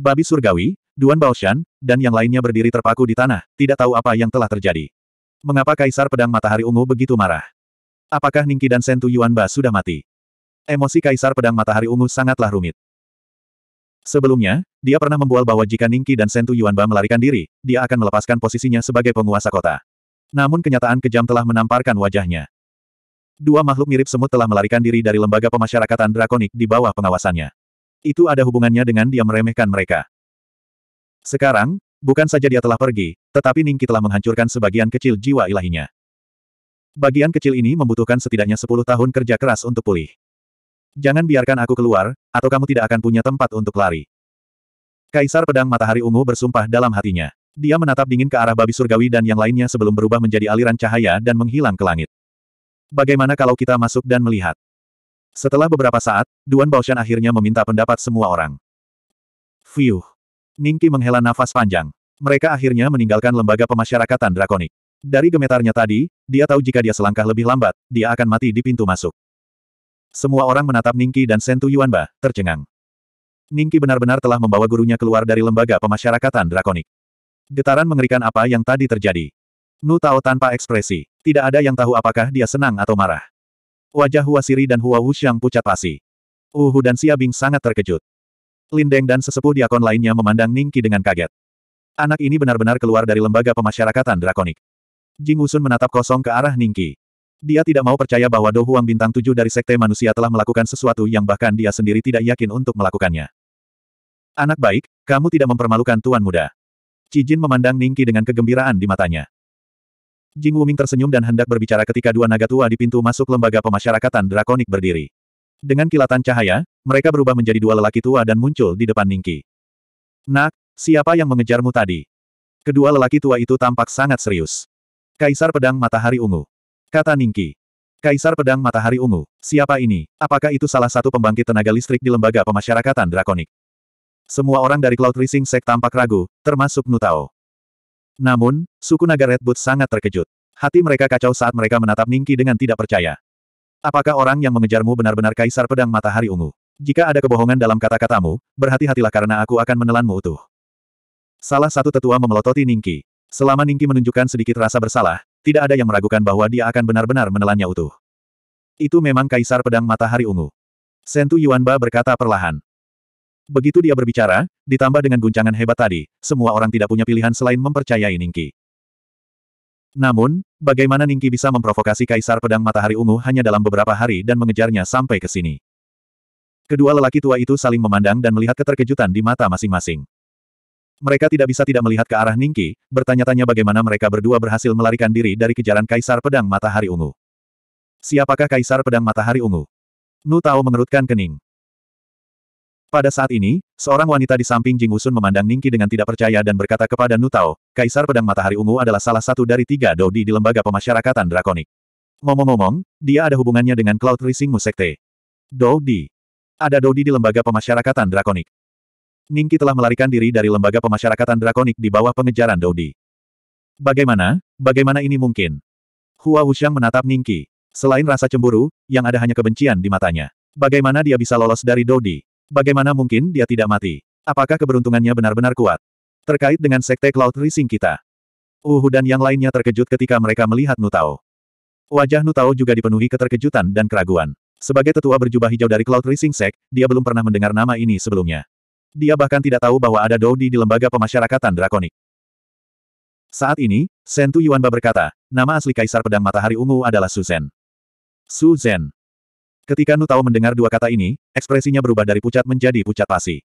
Babi surgawi, Duan Baoshan, dan yang lainnya berdiri terpaku di tanah, tidak tahu apa yang telah terjadi. Mengapa Kaisar Pedang Matahari Ungu begitu marah? Apakah Ningki dan Sentu Yuanba sudah mati? Emosi Kaisar Pedang Matahari Ungu sangatlah rumit. Sebelumnya, dia pernah membual bahwa jika Ningki dan Sentu Yuanba melarikan diri, dia akan melepaskan posisinya sebagai penguasa kota. Namun kenyataan kejam telah menamparkan wajahnya. Dua makhluk mirip semut telah melarikan diri dari lembaga pemasyarakatan drakonik di bawah pengawasannya itu ada hubungannya dengan dia meremehkan mereka. Sekarang, bukan saja dia telah pergi, tetapi Ningki telah menghancurkan sebagian kecil jiwa ilahinya. Bagian kecil ini membutuhkan setidaknya 10 tahun kerja keras untuk pulih. Jangan biarkan aku keluar, atau kamu tidak akan punya tempat untuk lari. Kaisar Pedang Matahari Ungu bersumpah dalam hatinya. Dia menatap dingin ke arah babi surgawi dan yang lainnya sebelum berubah menjadi aliran cahaya dan menghilang ke langit. Bagaimana kalau kita masuk dan melihat? Setelah beberapa saat, Duan Baoshan akhirnya meminta pendapat semua orang. Fiuh. Ningki menghela nafas panjang. Mereka akhirnya meninggalkan lembaga pemasyarakatan drakonik. Dari gemetarnya tadi, dia tahu jika dia selangkah lebih lambat, dia akan mati di pintu masuk. Semua orang menatap Ningki dan Sentu Yuanba, tercengang. Ningki benar-benar telah membawa gurunya keluar dari lembaga pemasyarakatan drakonik. Getaran mengerikan apa yang tadi terjadi. Nu tahu tanpa ekspresi. Tidak ada yang tahu apakah dia senang atau marah. Wajah Hua Siri dan Hua Wuxiang pucat pasi. Uhu dan Siabing sangat terkejut. Lindeng dan sesepuh diakon lainnya memandang Ningki dengan kaget. Anak ini benar-benar keluar dari lembaga pemasyarakatan drakonik. Jing Wusun menatap kosong ke arah Ningki. Dia tidak mau percaya bahwa Do Huang Bintang Tujuh dari Sekte Manusia telah melakukan sesuatu yang bahkan dia sendiri tidak yakin untuk melakukannya. Anak baik, kamu tidak mempermalukan Tuan Muda. Cijin memandang Ningki dengan kegembiraan di matanya. Jing Wuming tersenyum dan hendak berbicara ketika dua naga tua di pintu masuk lembaga pemasyarakatan drakonik berdiri. Dengan kilatan cahaya, mereka berubah menjadi dua lelaki tua dan muncul di depan Ningki. Nak, siapa yang mengejarmu tadi? Kedua lelaki tua itu tampak sangat serius. Kaisar Pedang Matahari Ungu. Kata Ningki. Kaisar Pedang Matahari Ungu, siapa ini? Apakah itu salah satu pembangkit tenaga listrik di lembaga pemasyarakatan drakonik? Semua orang dari Cloud Rising Sek tampak ragu, termasuk Nutao. Namun, suku naga Red sangat terkejut. Hati mereka kacau saat mereka menatap Ningki dengan tidak percaya. Apakah orang yang mengejarmu benar-benar Kaisar Pedang Matahari Ungu? Jika ada kebohongan dalam kata-katamu, berhati-hatilah karena aku akan menelanmu utuh. Salah satu tetua memelototi Ningki. Selama Ningki menunjukkan sedikit rasa bersalah, tidak ada yang meragukan bahwa dia akan benar-benar menelannya utuh. Itu memang Kaisar Pedang Matahari Ungu. Sentu Yuanba berkata perlahan. Begitu dia berbicara, ditambah dengan guncangan hebat tadi, semua orang tidak punya pilihan selain mempercayai Ningki. Namun, bagaimana Ningki bisa memprovokasi Kaisar Pedang Matahari Ungu hanya dalam beberapa hari dan mengejarnya sampai ke sini? Kedua lelaki tua itu saling memandang dan melihat keterkejutan di mata masing-masing. Mereka tidak bisa tidak melihat ke arah Ningki, bertanya-tanya bagaimana mereka berdua berhasil melarikan diri dari kejaran Kaisar Pedang Matahari Ungu. Siapakah Kaisar Pedang Matahari Ungu? Nu Tao mengerutkan kening. Pada saat ini, seorang wanita di samping Jing Usun memandang Ningki dengan tidak percaya dan berkata kepada Nutao, Kaisar Pedang Matahari Ungu adalah salah satu dari tiga dodi di lembaga pemasyarakatan drakonik. Ngomong-ngomong, dia ada hubungannya dengan Cloud Rising Sekte. Dodi. Ada dodi di lembaga pemasyarakatan drakonik. Ningki telah melarikan diri dari lembaga pemasyarakatan drakonik di bawah pengejaran dodi. Bagaimana? Bagaimana ini mungkin? Hua Wuxiang menatap Ningki. Selain rasa cemburu, yang ada hanya kebencian di matanya. Bagaimana dia bisa lolos dari Dodi? Bagaimana mungkin dia tidak mati? Apakah keberuntungannya benar-benar kuat? Terkait dengan sekte Cloud Rising kita. Uhu dan yang lainnya terkejut ketika mereka melihat Nutao. Wajah Nutao juga dipenuhi keterkejutan dan keraguan. Sebagai tetua berjubah hijau dari Cloud Rising Sek, dia belum pernah mendengar nama ini sebelumnya. Dia bahkan tidak tahu bahwa ada Dodi di lembaga pemasyarakatan drakonik. Saat ini, Sentu Yuanba berkata, nama asli Kaisar Pedang Matahari Ungu adalah Suzen. Suzen. Ketika Nutao mendengar dua kata ini, ekspresinya berubah dari pucat menjadi pucat pasi.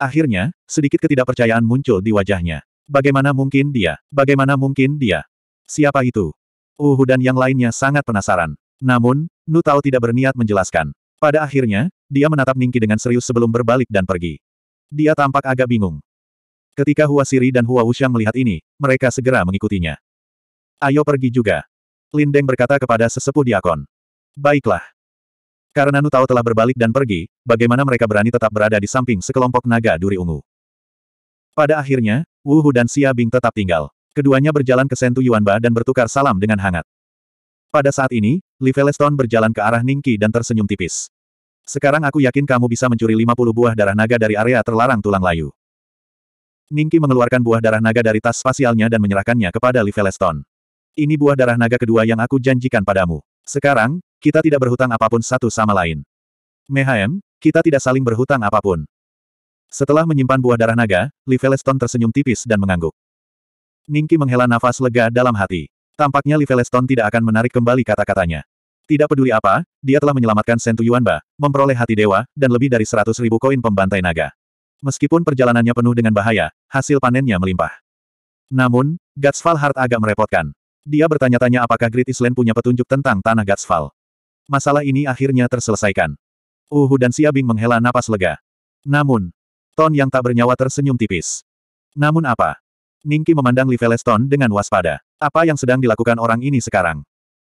Akhirnya, sedikit ketidakpercayaan muncul di wajahnya. Bagaimana mungkin dia? Bagaimana mungkin dia? Siapa itu? Uhu dan yang lainnya sangat penasaran. Namun, Nutao tidak berniat menjelaskan. Pada akhirnya, dia menatap Ningki dengan serius sebelum berbalik dan pergi. Dia tampak agak bingung. Ketika Hua Siri dan Hua Wuxiang melihat ini, mereka segera mengikutinya. Ayo pergi juga. Lindeng berkata kepada sesepuh diakon. Baiklah. Karena Nutao telah berbalik dan pergi, bagaimana mereka berani tetap berada di samping sekelompok naga duri ungu? Pada akhirnya, Wu Hu dan Xia Bing tetap tinggal. Keduanya berjalan ke Sentu Yuanba dan bertukar salam dengan hangat. Pada saat ini, Li Feleston berjalan ke arah Ningqi dan tersenyum tipis. Sekarang aku yakin kamu bisa mencuri 50 buah darah naga dari area terlarang tulang layu. Ningqi mengeluarkan buah darah naga dari tas spasialnya dan menyerahkannya kepada Li Feleston. Ini buah darah naga kedua yang aku janjikan padamu. Sekarang, kita tidak berhutang apapun satu sama lain. Mehaem, kita tidak saling berhutang apapun. Setelah menyimpan buah darah naga, Liveleston tersenyum tipis dan mengangguk. Ningki menghela nafas lega dalam hati. Tampaknya Liveleston tidak akan menarik kembali kata-katanya. Tidak peduli apa, dia telah menyelamatkan Sentu Yuanba, memperoleh hati dewa, dan lebih dari seratus ribu koin pembantai naga. Meskipun perjalanannya penuh dengan bahaya, hasil panennya melimpah. Namun, Gatsval Hart agak merepotkan. Dia bertanya-tanya apakah Great Island punya petunjuk tentang tanah Gatsval. Masalah ini akhirnya terselesaikan. Uhu dan Siabing menghela napas lega. Namun, Ton yang tak bernyawa tersenyum tipis. Namun apa? Ningki memandang Liveleston dengan waspada. Apa yang sedang dilakukan orang ini sekarang?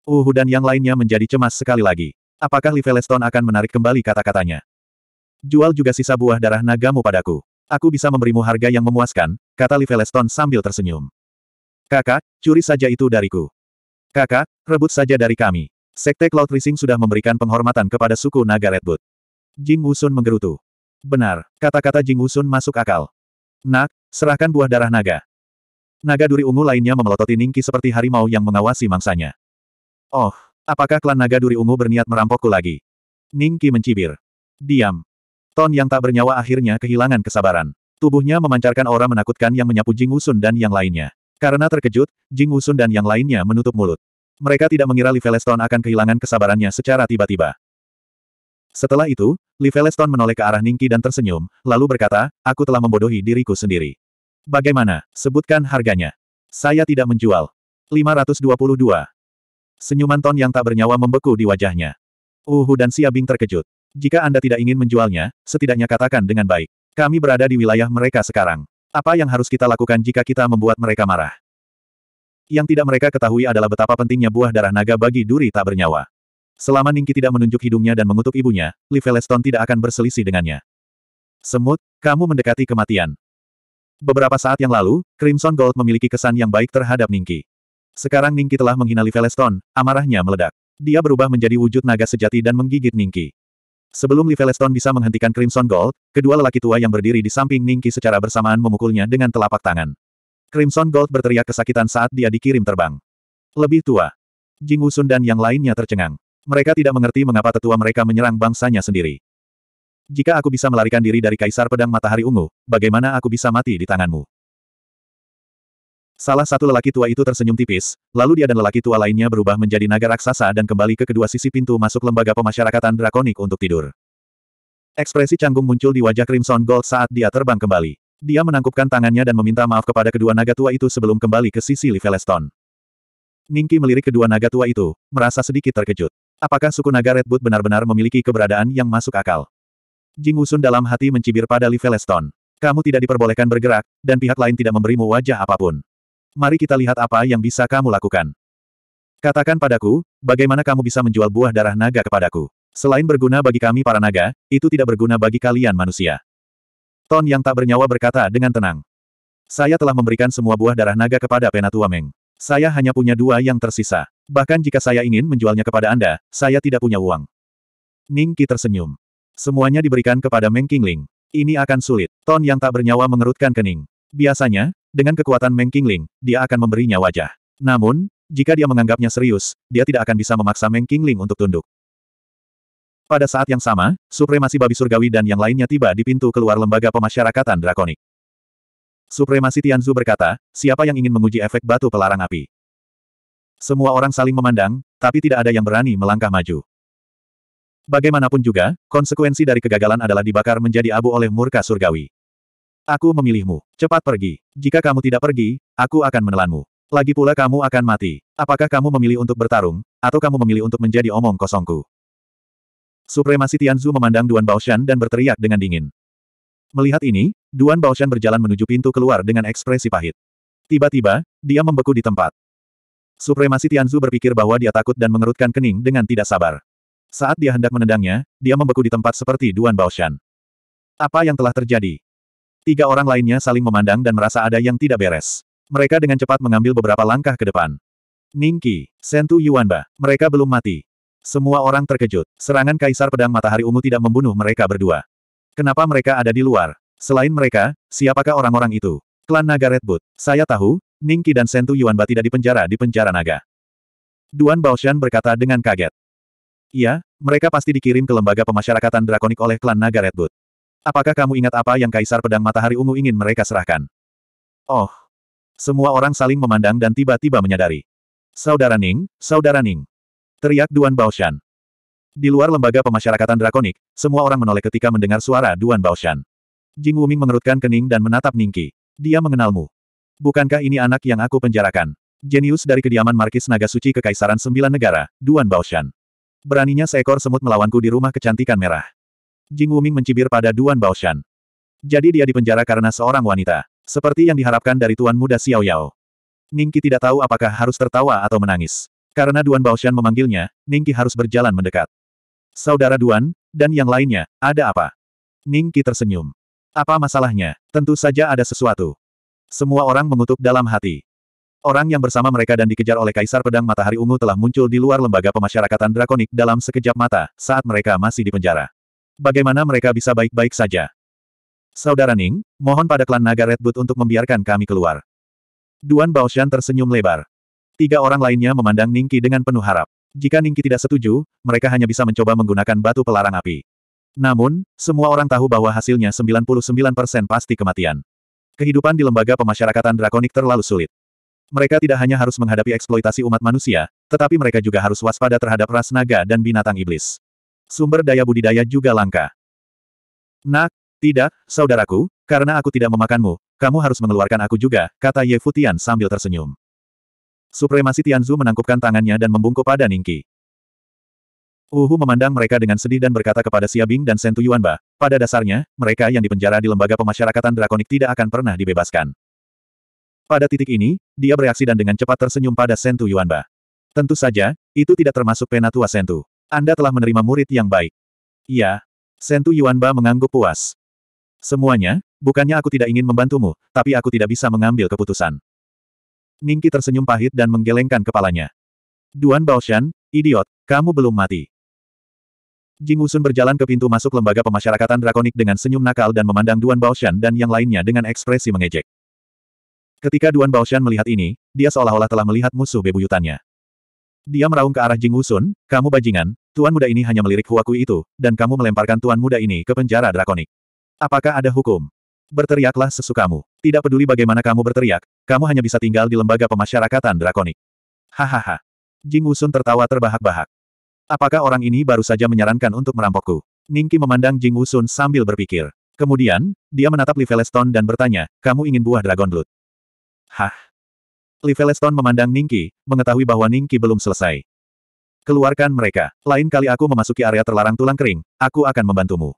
Uhu dan yang lainnya menjadi cemas sekali lagi. Apakah Liveleston akan menarik kembali kata-katanya? Jual juga sisa buah darah nagamu padaku. Aku bisa memberimu harga yang memuaskan, kata Liveleston sambil tersenyum. Kakak, curi saja itu dariku. Kakak, rebut saja dari kami. Sekte Cloud Rising sudah memberikan penghormatan kepada suku naga Redwood. Jing Wusun menggerutu. Benar, kata-kata Jing Wusun masuk akal. Nak, serahkan buah darah naga. Naga duri ungu lainnya memelototi Ningki seperti harimau yang mengawasi mangsanya. Oh, apakah klan naga duri ungu berniat merampokku lagi? Ningki mencibir. Diam. Ton yang tak bernyawa akhirnya kehilangan kesabaran. Tubuhnya memancarkan aura menakutkan yang menyapu Jing Wusun dan yang lainnya. Karena terkejut, Jing Wusun dan yang lainnya menutup mulut. Mereka tidak mengira Liveleston akan kehilangan kesabarannya secara tiba-tiba. Setelah itu, Liveleston menoleh ke arah Ningki dan tersenyum, lalu berkata, aku telah membodohi diriku sendiri. Bagaimana, sebutkan harganya. Saya tidak menjual. 522. Senyuman Ton yang tak bernyawa membeku di wajahnya. Uhu uh, dan Siabing terkejut. Jika Anda tidak ingin menjualnya, setidaknya katakan dengan baik. Kami berada di wilayah mereka sekarang. Apa yang harus kita lakukan jika kita membuat mereka marah? Yang tidak mereka ketahui adalah betapa pentingnya buah darah naga bagi duri tak bernyawa. Selama Ningki tidak menunjuk hidungnya dan mengutuk ibunya, Liveleston tidak akan berselisih dengannya. Semut, kamu mendekati kematian. Beberapa saat yang lalu, Crimson Gold memiliki kesan yang baik terhadap Ningki. Sekarang Ningki telah menghina Liveleston, amarahnya meledak. Dia berubah menjadi wujud naga sejati dan menggigit Ningki. Sebelum Liveleston bisa menghentikan Crimson Gold, kedua lelaki tua yang berdiri di samping Ningki secara bersamaan memukulnya dengan telapak tangan. Crimson Gold berteriak kesakitan saat dia dikirim terbang. Lebih tua. Jing Usun dan yang lainnya tercengang. Mereka tidak mengerti mengapa tetua mereka menyerang bangsanya sendiri. Jika aku bisa melarikan diri dari Kaisar Pedang Matahari Ungu, bagaimana aku bisa mati di tanganmu? Salah satu lelaki tua itu tersenyum tipis, lalu dia dan lelaki tua lainnya berubah menjadi naga raksasa dan kembali ke kedua sisi pintu masuk lembaga pemasyarakatan drakonik untuk tidur. Ekspresi canggung muncul di wajah Crimson Gold saat dia terbang kembali. Dia menangkupkan tangannya dan meminta maaf kepada kedua naga tua itu sebelum kembali ke sisi Liveleston. Ningki melirik kedua naga tua itu, merasa sedikit terkejut. Apakah suku naga Redwood benar-benar memiliki keberadaan yang masuk akal? Jing Usun dalam hati mencibir pada Liveleston. Kamu tidak diperbolehkan bergerak, dan pihak lain tidak memberimu wajah apapun. Mari kita lihat apa yang bisa kamu lakukan. Katakan padaku, bagaimana kamu bisa menjual buah darah naga kepadaku. Selain berguna bagi kami para naga, itu tidak berguna bagi kalian manusia. Ton yang tak bernyawa berkata dengan tenang. Saya telah memberikan semua buah darah naga kepada Penatua Meng. Saya hanya punya dua yang tersisa. Bahkan jika saya ingin menjualnya kepada Anda, saya tidak punya uang. Ning Qi tersenyum. Semuanya diberikan kepada Meng Qingling. Ini akan sulit. Ton yang tak bernyawa mengerutkan kening. Biasanya, dengan kekuatan Meng Qingling, dia akan memberinya wajah. Namun, jika dia menganggapnya serius, dia tidak akan bisa memaksa Meng Qingling untuk tunduk. Pada saat yang sama, supremasi babi surgawi dan yang lainnya tiba di pintu keluar lembaga pemasyarakatan drakonik. Supremasi Tianzu berkata, siapa yang ingin menguji efek batu pelarang api? Semua orang saling memandang, tapi tidak ada yang berani melangkah maju. Bagaimanapun juga, konsekuensi dari kegagalan adalah dibakar menjadi abu oleh murka surgawi. Aku memilihmu. Cepat pergi. Jika kamu tidak pergi, aku akan menelanmu. Lagi pula kamu akan mati. Apakah kamu memilih untuk bertarung, atau kamu memilih untuk menjadi omong kosongku? Supremasi Tianzu memandang Duan Baoshan dan berteriak dengan dingin. Melihat ini, Duan Baoshan berjalan menuju pintu keluar dengan ekspresi pahit. Tiba-tiba, dia membeku di tempat. Supremasi Tianzu berpikir bahwa dia takut dan mengerutkan kening dengan tidak sabar. Saat dia hendak menendangnya, dia membeku di tempat seperti Duan Baoshan. Apa yang telah terjadi? Tiga orang lainnya saling memandang dan merasa ada yang tidak beres. Mereka dengan cepat mengambil beberapa langkah ke depan. Ningqi, Sentu Yuanba, mereka belum mati. Semua orang terkejut. Serangan Kaisar Pedang Matahari Ungu tidak membunuh mereka berdua. Kenapa mereka ada di luar? Selain mereka, siapakah orang-orang itu? Klan Naga Red Saya tahu, Ningki dan Sentu Yuanba tidak dipenjara di penjara naga. Duan Baoshan berkata dengan kaget. Iya, mereka pasti dikirim ke lembaga pemasyarakatan drakonik oleh klan Naga Red Apakah kamu ingat apa yang Kaisar Pedang Matahari Ungu ingin mereka serahkan? Oh. Semua orang saling memandang dan tiba-tiba menyadari. Saudara Ning, Saudara Ning. Teriak Duan Baoshan. Di luar lembaga pemasyarakatan drakonik, semua orang menoleh ketika mendengar suara Duan Baoshan. Jing Wuming mengerutkan kening dan menatap Ningki. Dia mengenalmu. Bukankah ini anak yang aku penjarakan? Jenius dari kediaman Markis Naga Suci Kekaisaran Sembilan Negara, Duan Baoshan. Beraninya seekor semut melawanku di rumah kecantikan merah. Jing Wuming mencibir pada Duan Baoshan. Jadi dia dipenjara karena seorang wanita. Seperti yang diharapkan dari tuan muda Xiao Yao. Ningki tidak tahu apakah harus tertawa atau menangis. Karena Duan Baoshan memanggilnya, Ningki harus berjalan mendekat. Saudara Duan, dan yang lainnya, ada apa? Ningki tersenyum. Apa masalahnya? Tentu saja ada sesuatu. Semua orang mengutuk dalam hati. Orang yang bersama mereka dan dikejar oleh Kaisar Pedang Matahari Ungu telah muncul di luar lembaga pemasyarakatan drakonik dalam sekejap mata, saat mereka masih di penjara. Bagaimana mereka bisa baik-baik saja? Saudara Ning, mohon pada klan Naga Redwood untuk membiarkan kami keluar. Duan Baoshan tersenyum lebar. Tiga orang lainnya memandang Ningki dengan penuh harap. Jika Ningki tidak setuju, mereka hanya bisa mencoba menggunakan batu pelarang api. Namun, semua orang tahu bahwa hasilnya 99% pasti kematian. Kehidupan di lembaga pemasyarakatan drakonik terlalu sulit. Mereka tidak hanya harus menghadapi eksploitasi umat manusia, tetapi mereka juga harus waspada terhadap ras naga dan binatang iblis. Sumber daya budidaya juga langka. Nak, tidak, saudaraku, karena aku tidak memakanmu, kamu harus mengeluarkan aku juga, kata Ye Futian sambil tersenyum. Supremasi Tianzu menangkupkan tangannya dan membungkuk pada Ningki. Uhu memandang mereka dengan sedih dan berkata kepada Bing dan Sentu Yuanba, pada dasarnya, mereka yang dipenjara di lembaga pemasyarakatan drakonik tidak akan pernah dibebaskan. Pada titik ini, dia bereaksi dan dengan cepat tersenyum pada Sentu Yuanba. Tentu saja, itu tidak termasuk penatua Sentu. Anda telah menerima murid yang baik. Ya, Sentu Yuanba mengangguk puas. Semuanya, bukannya aku tidak ingin membantumu, tapi aku tidak bisa mengambil keputusan. Ningki tersenyum pahit dan menggelengkan kepalanya. Duan Baoshan, idiot, kamu belum mati. Jing Wusun berjalan ke pintu masuk lembaga pemasyarakatan drakonik dengan senyum nakal dan memandang Duan Baoshan dan yang lainnya dengan ekspresi mengejek. Ketika Duan Baoshan melihat ini, dia seolah-olah telah melihat musuh bebuyutannya. Dia meraung ke arah Jing Wusun, kamu bajingan, tuan muda ini hanya melirik Huakui itu, dan kamu melemparkan tuan muda ini ke penjara drakonik. Apakah ada hukum? Berteriaklah sesukamu. Tidak peduli bagaimana kamu berteriak, kamu hanya bisa tinggal di lembaga pemasyarakatan drakonik. Hahaha. Jing Wusun tertawa terbahak-bahak. Apakah orang ini baru saja menyarankan untuk merampokku? Ningki memandang Jing Wusun sambil berpikir. Kemudian, dia menatap Livelestone dan bertanya, kamu ingin buah Dragon Blood? Hah? Livelestone memandang Ningki, mengetahui bahwa Ningki belum selesai. Keluarkan mereka. Lain kali aku memasuki area terlarang tulang kering, aku akan membantumu.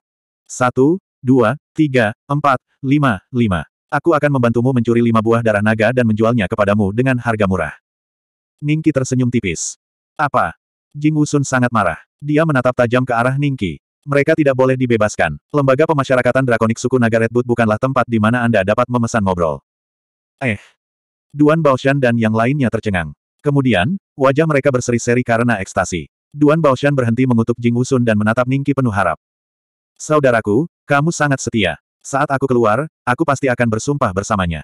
Satu, dua, tiga, empat, lima, lima. Aku akan membantumu mencuri lima buah darah naga dan menjualnya kepadamu dengan harga murah. Ningki tersenyum tipis. Apa? Jing Wusun sangat marah. Dia menatap tajam ke arah Ningki. Mereka tidak boleh dibebaskan. Lembaga pemasyarakatan drakonik suku naga Redwood bukanlah tempat di mana Anda dapat memesan ngobrol. Eh. Duan Baoshan dan yang lainnya tercengang. Kemudian, wajah mereka berseri-seri karena ekstasi. Duan Baoshan berhenti mengutuk Jing Wusun dan menatap Ningki penuh harap. Saudaraku, kamu sangat setia. Saat aku keluar, aku pasti akan bersumpah bersamanya.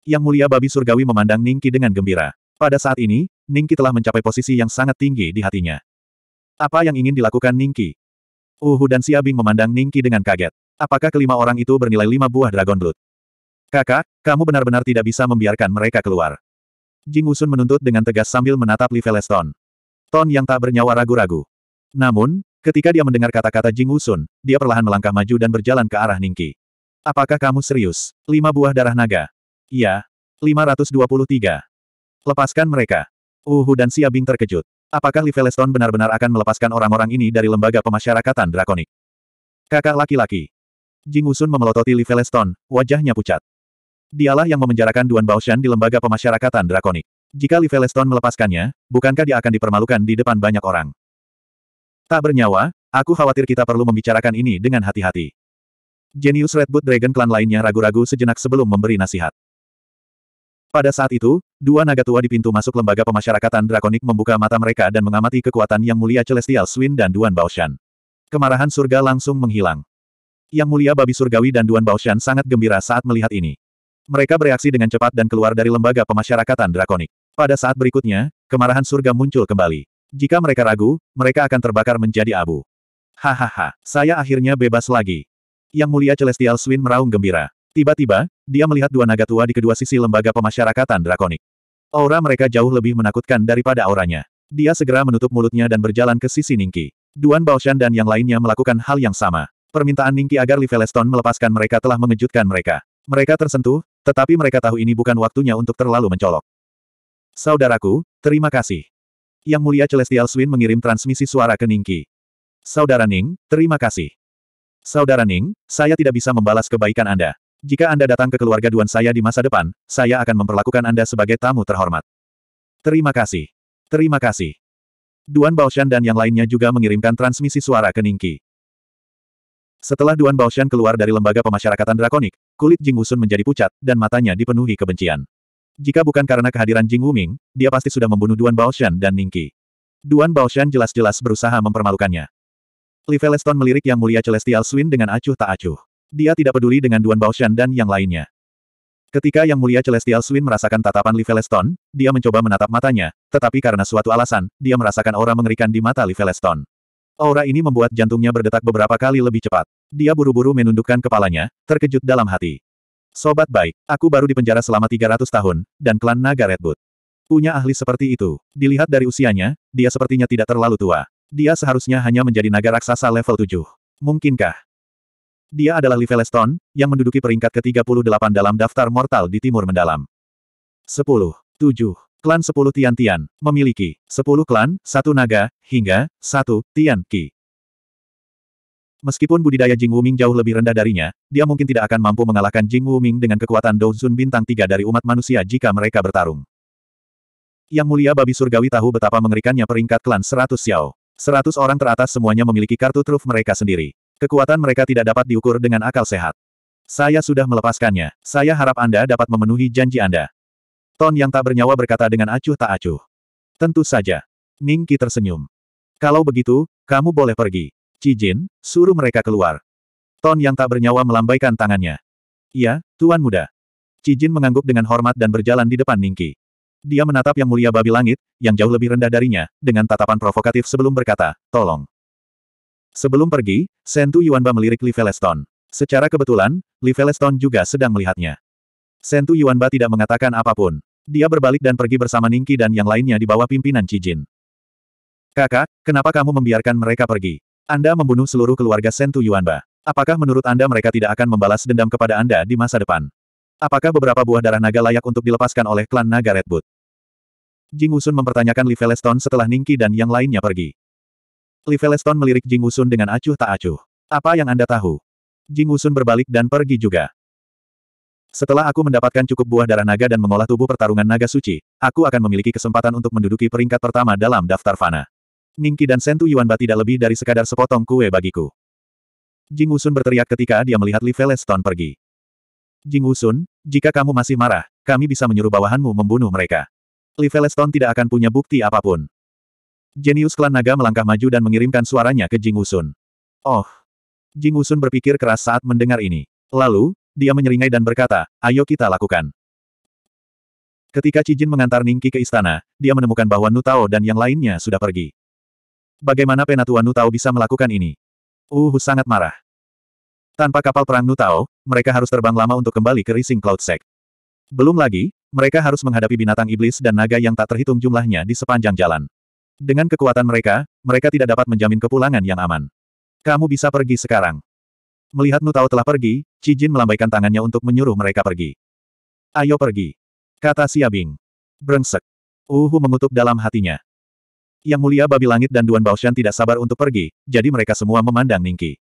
Yang mulia babi surgawi memandang Ningki dengan gembira. Pada saat ini, Ningki telah mencapai posisi yang sangat tinggi di hatinya. Apa yang ingin dilakukan Ningki? Uhu dan Siabing memandang Ningki dengan kaget. Apakah kelima orang itu bernilai lima buah Dragon Blood? Kakak, kamu benar-benar tidak bisa membiarkan mereka keluar. Jing Usun menuntut dengan tegas sambil menatap Liveleston. Ton yang tak bernyawa ragu-ragu. Namun, Ketika dia mendengar kata-kata Jing Wusun, dia perlahan melangkah maju dan berjalan ke arah Ningki. Apakah kamu serius? Lima buah darah naga. Iya. 523. Lepaskan mereka. Uhu dan Bing terkejut. Apakah Feleston benar-benar akan melepaskan orang-orang ini dari lembaga pemasyarakatan drakonik? Kakak laki-laki. Jing Wusun memelototi Feleston, wajahnya pucat. Dialah yang memenjarakan Duan Baoshan di lembaga pemasyarakatan drakonik. Jika Feleston melepaskannya, bukankah dia akan dipermalukan di depan banyak orang? Tak bernyawa, aku khawatir kita perlu membicarakan ini dengan hati-hati. Genius Redwood Dragon Clan lainnya ragu-ragu sejenak sebelum memberi nasihat. Pada saat itu, dua naga tua di pintu masuk lembaga pemasyarakatan drakonik membuka mata mereka dan mengamati kekuatan Yang Mulia Celestial Swin dan Duan Baoshan. Kemarahan surga langsung menghilang. Yang Mulia Babi Surgawi dan Duan Baoshan sangat gembira saat melihat ini. Mereka bereaksi dengan cepat dan keluar dari lembaga pemasyarakatan drakonik. Pada saat berikutnya, kemarahan surga muncul kembali. Jika mereka ragu, mereka akan terbakar menjadi abu. Hahaha, saya akhirnya bebas lagi. Yang Mulia Celestial Swin meraung gembira. Tiba-tiba, dia melihat dua naga tua di kedua sisi lembaga pemasyarakatan drakonik. Aura mereka jauh lebih menakutkan daripada auranya. Dia segera menutup mulutnya dan berjalan ke sisi Ningki. Duan Baoshan dan yang lainnya melakukan hal yang sama. Permintaan Ningki agar Liveleston melepaskan mereka telah mengejutkan mereka. Mereka tersentuh, tetapi mereka tahu ini bukan waktunya untuk terlalu mencolok. Saudaraku, terima kasih. Yang Mulia Celestial Swin mengirim transmisi suara ke Ningki. Saudara Ning, terima kasih. Saudara Ning, saya tidak bisa membalas kebaikan Anda. Jika Anda datang ke keluarga Duan saya di masa depan, saya akan memperlakukan Anda sebagai tamu terhormat. Terima kasih. Terima kasih. Duan Baoshan dan yang lainnya juga mengirimkan transmisi suara ke Ningki. Setelah Duan Baoshan keluar dari lembaga pemasyarakatan drakonik, kulit Jing Wusun menjadi pucat, dan matanya dipenuhi kebencian. Jika bukan karena kehadiran Jing Wuming, dia pasti sudah membunuh Duan Baoshan dan Ningqi. Duan Baoshan jelas-jelas berusaha mempermalukannya. Feleston melirik Yang Mulia Celestial Swin dengan acuh tak acuh. Dia tidak peduli dengan Duan Baoshan dan yang lainnya. Ketika Yang Mulia Celestial Swin merasakan tatapan Feleston, dia mencoba menatap matanya, tetapi karena suatu alasan, dia merasakan aura mengerikan di mata Feleston. Aura ini membuat jantungnya berdetak beberapa kali lebih cepat. Dia buru-buru menundukkan kepalanya, terkejut dalam hati. Sobat baik, aku baru di penjara selama 300 tahun, dan klan naga Redwood. Punya ahli seperti itu. Dilihat dari usianya, dia sepertinya tidak terlalu tua. Dia seharusnya hanya menjadi naga raksasa level 7. Mungkinkah? Dia adalah Stone yang menduduki peringkat ke-38 dalam daftar mortal di timur mendalam. 10. 7. Klan 10 Tian Tian, memiliki 10 klan, satu naga, hingga satu Tian Qi. Meskipun budidaya Jing Wuming jauh lebih rendah darinya, dia mungkin tidak akan mampu mengalahkan Jing Wuming dengan kekuatan Douzun bintang tiga dari umat manusia jika mereka bertarung. Yang mulia babi surgawi tahu betapa mengerikannya peringkat klan seratus Xiao. Seratus orang teratas semuanya memiliki kartu truf mereka sendiri. Kekuatan mereka tidak dapat diukur dengan akal sehat. Saya sudah melepaskannya. Saya harap Anda dapat memenuhi janji Anda. Ton yang tak bernyawa berkata dengan acuh tak acuh. Tentu saja. Ningki tersenyum. Kalau begitu, kamu boleh pergi. Cijin, suruh mereka keluar. Ton yang tak bernyawa melambaikan tangannya. Iya, Tuan Muda. Cijin mengangguk dengan hormat dan berjalan di depan Ningki. Dia menatap yang mulia babi langit, yang jauh lebih rendah darinya, dengan tatapan provokatif sebelum berkata, tolong. Sebelum pergi, Sentu Yuanba melirik Li Feleston. Secara kebetulan, Li Feleston juga sedang melihatnya. Sentu Yuanba tidak mengatakan apapun. Dia berbalik dan pergi bersama Ningki dan yang lainnya di bawah pimpinan Cijin. Kakak, kenapa kamu membiarkan mereka pergi? Anda membunuh seluruh keluarga Sentu Yuanba. Apakah menurut Anda mereka tidak akan membalas dendam kepada Anda di masa depan? Apakah beberapa buah darah naga layak untuk dilepaskan oleh klan naga Redwood? Jing Usun mempertanyakan Li Feleston setelah Ningki dan yang lainnya pergi. Li Feleston melirik Jing Usun dengan acuh tak acuh. Apa yang Anda tahu? Jing Usun berbalik dan pergi juga. Setelah aku mendapatkan cukup buah darah naga dan mengolah tubuh pertarungan naga suci, aku akan memiliki kesempatan untuk menduduki peringkat pertama dalam daftar fana. Ningki dan Sentu Yuanba tidak lebih dari sekadar sepotong kue bagiku. Jing Wusun berteriak ketika dia melihat Li Veleston pergi. Jing Wusun, jika kamu masih marah, kami bisa menyuruh bawahanmu membunuh mereka. Li Veleston tidak akan punya bukti apapun. Jenius klan naga melangkah maju dan mengirimkan suaranya ke Jing Wusun. Oh! Jing Wusun berpikir keras saat mendengar ini. Lalu, dia menyeringai dan berkata, ayo kita lakukan. Ketika Cijin mengantar Ningki ke istana, dia menemukan bahwa Nutao dan yang lainnya sudah pergi. Bagaimana Penatua Nutao bisa melakukan ini? Uhu sangat marah. Tanpa kapal perang Nutao, mereka harus terbang lama untuk kembali ke Rising Cloud Sect. Belum lagi, mereka harus menghadapi binatang iblis dan naga yang tak terhitung jumlahnya di sepanjang jalan. Dengan kekuatan mereka, mereka tidak dapat menjamin kepulangan yang aman. Kamu bisa pergi sekarang. Melihat Nutao telah pergi, Cijin melambaikan tangannya untuk menyuruh mereka pergi. Ayo pergi. Kata Siabing. Brengsek. Uhu mengutuk dalam hatinya. Yang mulia babi langit dan Duan Baoshan tidak sabar untuk pergi, jadi mereka semua memandang Ningki.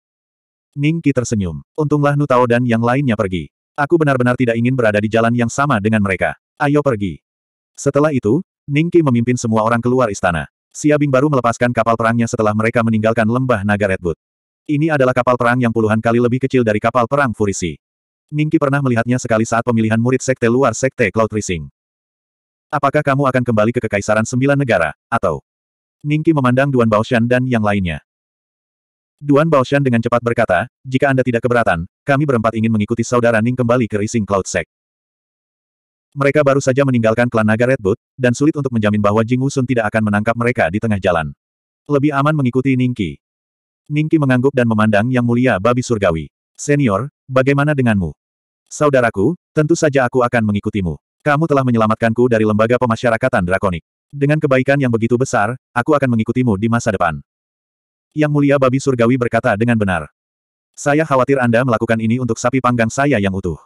Ningki tersenyum. Untunglah Nutao dan yang lainnya pergi. Aku benar-benar tidak ingin berada di jalan yang sama dengan mereka. Ayo pergi. Setelah itu, Ningki memimpin semua orang keluar istana. Siabing baru melepaskan kapal perangnya setelah mereka meninggalkan lembah naga Redwood. Ini adalah kapal perang yang puluhan kali lebih kecil dari kapal perang Furisi. Ningki pernah melihatnya sekali saat pemilihan murid sekte luar sekte Cloud Rising. Apakah kamu akan kembali ke Kekaisaran Sembilan Negara, atau Ningki memandang Duan Baoshan dan yang lainnya. Duan Baoshan dengan cepat berkata, jika Anda tidak keberatan, kami berempat ingin mengikuti saudara Ning kembali ke Rising Cloud Sect. Mereka baru saja meninggalkan klan naga Redwood, dan sulit untuk menjamin bahwa Jing Wusun tidak akan menangkap mereka di tengah jalan. Lebih aman mengikuti Ningki. Ningki mengangguk dan memandang Yang Mulia Babi Surgawi. Senior, bagaimana denganmu? Saudaraku, tentu saja aku akan mengikutimu. Kamu telah menyelamatkanku dari lembaga pemasyarakatan drakonik. Dengan kebaikan yang begitu besar, aku akan mengikutimu di masa depan. Yang mulia babi surgawi berkata dengan benar. Saya khawatir Anda melakukan ini untuk sapi panggang saya yang utuh.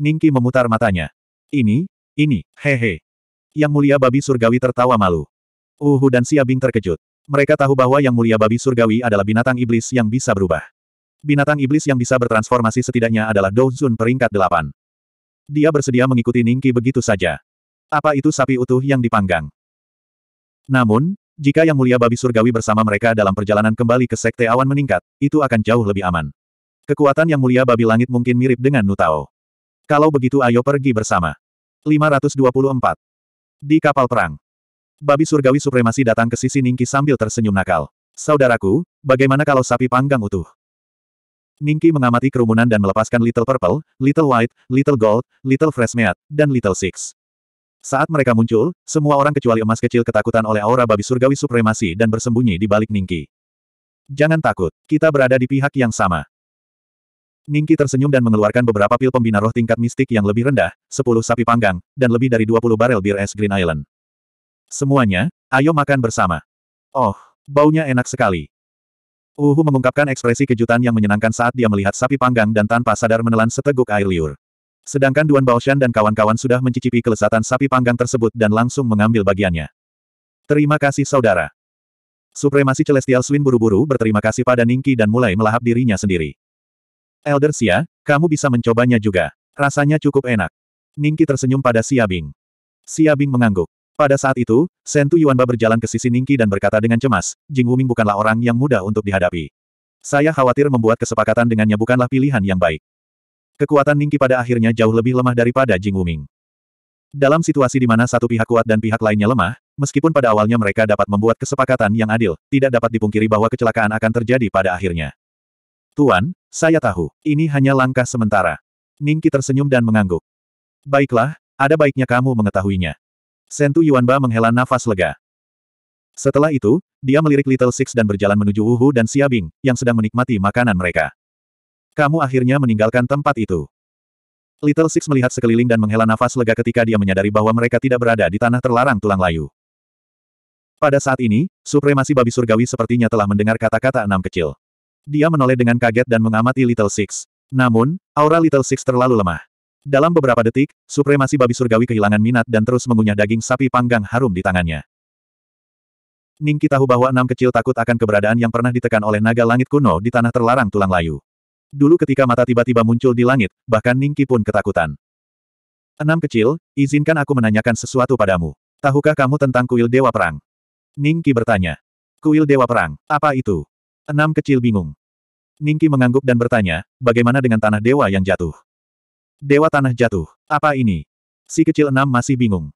Ningki memutar matanya. Ini, ini, hehe. Yang mulia babi surgawi tertawa malu. Uhu dan Siabing terkejut. Mereka tahu bahwa yang mulia babi surgawi adalah binatang iblis yang bisa berubah. Binatang iblis yang bisa bertransformasi setidaknya adalah Douzun peringkat delapan. Dia bersedia mengikuti Ningki begitu saja. Apa itu sapi utuh yang dipanggang? Namun, jika Yang Mulia Babi Surgawi bersama mereka dalam perjalanan kembali ke Sekte Awan meningkat, itu akan jauh lebih aman. Kekuatan Yang Mulia Babi Langit mungkin mirip dengan Nutao. Kalau begitu ayo pergi bersama. 524. Di kapal perang. Babi Surgawi Supremasi datang ke sisi Ningki sambil tersenyum nakal. Saudaraku, bagaimana kalau sapi panggang utuh? Ningki mengamati kerumunan dan melepaskan Little Purple, Little White, Little Gold, Little Fresh Meat, dan Little Six. Saat mereka muncul, semua orang kecuali emas kecil ketakutan oleh aura babi surgawi supremasi dan bersembunyi di balik Ningki. Jangan takut, kita berada di pihak yang sama. Ningki tersenyum dan mengeluarkan beberapa pil pembina roh tingkat mistik yang lebih rendah, 10 sapi panggang, dan lebih dari 20 barel bir es Green Island. Semuanya, ayo makan bersama. Oh, baunya enak sekali. Uhu mengungkapkan ekspresi kejutan yang menyenangkan saat dia melihat sapi panggang dan tanpa sadar menelan seteguk air liur. Sedangkan Duan Baoshan dan kawan-kawan sudah mencicipi kelesatan sapi panggang tersebut dan langsung mengambil bagiannya. Terima kasih saudara. Supremasi Celestial Swin buru-buru berterima kasih pada Ningki dan mulai melahap dirinya sendiri. Elder Xia, kamu bisa mencobanya juga. Rasanya cukup enak. Ningki tersenyum pada Xia Bing. Xia Bing mengangguk. Pada saat itu, Sentu Yuanba berjalan ke sisi Ningki dan berkata dengan cemas, Jing Wuming bukanlah orang yang mudah untuk dihadapi. Saya khawatir membuat kesepakatan dengannya bukanlah pilihan yang baik. Kekuatan Ningki pada akhirnya jauh lebih lemah daripada Jing Wuming. Dalam situasi di mana satu pihak kuat dan pihak lainnya lemah, meskipun pada awalnya mereka dapat membuat kesepakatan yang adil, tidak dapat dipungkiri bahwa kecelakaan akan terjadi pada akhirnya. Tuan, saya tahu, ini hanya langkah sementara. Ningki tersenyum dan mengangguk. Baiklah, ada baiknya kamu mengetahuinya. Sentu Yuanba menghela nafas lega. Setelah itu, dia melirik Little Six dan berjalan menuju Wuhu dan Bing yang sedang menikmati makanan mereka. Kamu akhirnya meninggalkan tempat itu. Little Six melihat sekeliling dan menghela nafas lega ketika dia menyadari bahwa mereka tidak berada di tanah terlarang tulang layu. Pada saat ini, supremasi babi surgawi sepertinya telah mendengar kata-kata enam kecil. Dia menoleh dengan kaget dan mengamati Little Six. Namun, aura Little Six terlalu lemah. Dalam beberapa detik, supremasi babi surgawi kehilangan minat dan terus mengunyah daging sapi panggang harum di tangannya. Ningki tahu bahwa enam kecil takut akan keberadaan yang pernah ditekan oleh naga langit kuno di tanah terlarang tulang layu. Dulu ketika mata tiba-tiba muncul di langit, bahkan Ningki pun ketakutan. Enam kecil, izinkan aku menanyakan sesuatu padamu. Tahukah kamu tentang kuil Dewa Perang? Ningki bertanya. Kuil Dewa Perang, apa itu? Enam kecil bingung. Ningki mengangguk dan bertanya, bagaimana dengan tanah dewa yang jatuh? Dewa tanah jatuh, apa ini? Si kecil enam masih bingung.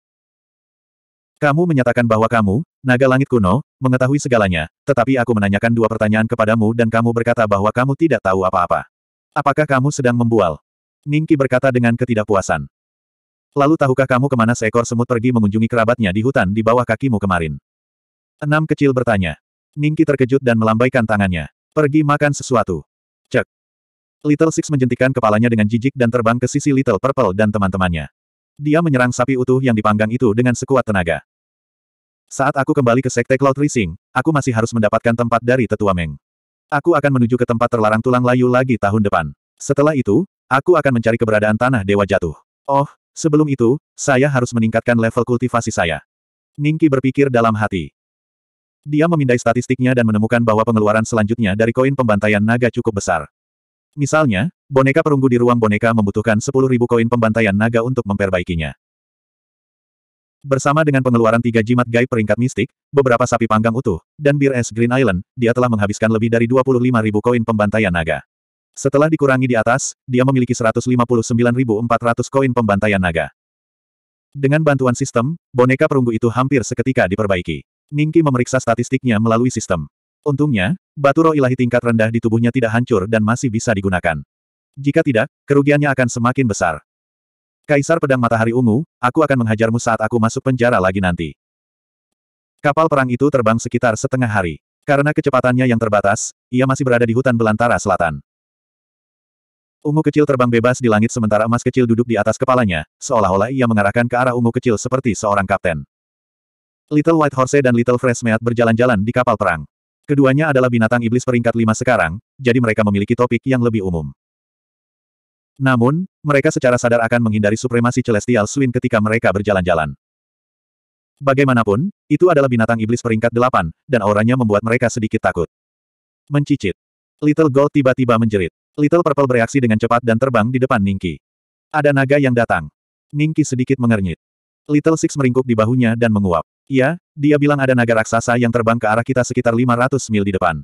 Kamu menyatakan bahwa kamu, naga langit kuno, mengetahui segalanya, tetapi aku menanyakan dua pertanyaan kepadamu dan kamu berkata bahwa kamu tidak tahu apa-apa. Apakah kamu sedang membual? Ningki berkata dengan ketidakpuasan. Lalu tahukah kamu kemana seekor semut pergi mengunjungi kerabatnya di hutan di bawah kakimu kemarin? Enam kecil bertanya. Ningki terkejut dan melambaikan tangannya. Pergi makan sesuatu. Cek. Little Six menjentikan kepalanya dengan jijik dan terbang ke sisi Little Purple dan teman-temannya. Dia menyerang sapi utuh yang dipanggang itu dengan sekuat tenaga. Saat aku kembali ke Sekte Cloud Rising, aku masih harus mendapatkan tempat dari Tetua Meng. Aku akan menuju ke tempat terlarang tulang layu lagi tahun depan. Setelah itu, aku akan mencari keberadaan tanah dewa jatuh. Oh, sebelum itu, saya harus meningkatkan level kultivasi saya. Ningki berpikir dalam hati. Dia memindai statistiknya dan menemukan bahwa pengeluaran selanjutnya dari koin pembantaian naga cukup besar. Misalnya, boneka perunggu di ruang boneka membutuhkan 10.000 koin pembantaian naga untuk memperbaikinya. Bersama dengan pengeluaran tiga jimat gaib peringkat mistik, beberapa sapi panggang utuh, dan bir es Green Island, dia telah menghabiskan lebih dari 25 ribu koin pembantaian naga. Setelah dikurangi di atas, dia memiliki 159.400 koin pembantaian naga. Dengan bantuan sistem, boneka perunggu itu hampir seketika diperbaiki. Ningki memeriksa statistiknya melalui sistem. Untungnya, batu roh ilahi tingkat rendah di tubuhnya tidak hancur dan masih bisa digunakan. Jika tidak, kerugiannya akan semakin besar. Kaisar Pedang Matahari Ungu, aku akan menghajarmu saat aku masuk penjara lagi nanti. Kapal perang itu terbang sekitar setengah hari. Karena kecepatannya yang terbatas, ia masih berada di hutan belantara selatan. Ungu kecil terbang bebas di langit sementara emas kecil duduk di atas kepalanya, seolah-olah ia mengarahkan ke arah ungu kecil seperti seorang kapten. Little White Horse dan Little Fresh Meat berjalan-jalan di kapal perang. Keduanya adalah binatang iblis peringkat lima sekarang, jadi mereka memiliki topik yang lebih umum. Namun, mereka secara sadar akan menghindari supremasi Celestial Swin ketika mereka berjalan-jalan. Bagaimanapun, itu adalah binatang iblis peringkat delapan, dan auranya membuat mereka sedikit takut. Mencicit. Little Gold tiba-tiba menjerit. Little Purple bereaksi dengan cepat dan terbang di depan Ningki. Ada naga yang datang. Ningki sedikit mengernyit. Little Six meringkuk di bahunya dan menguap. Ya, dia bilang ada naga raksasa yang terbang ke arah kita sekitar 500 mil di depan.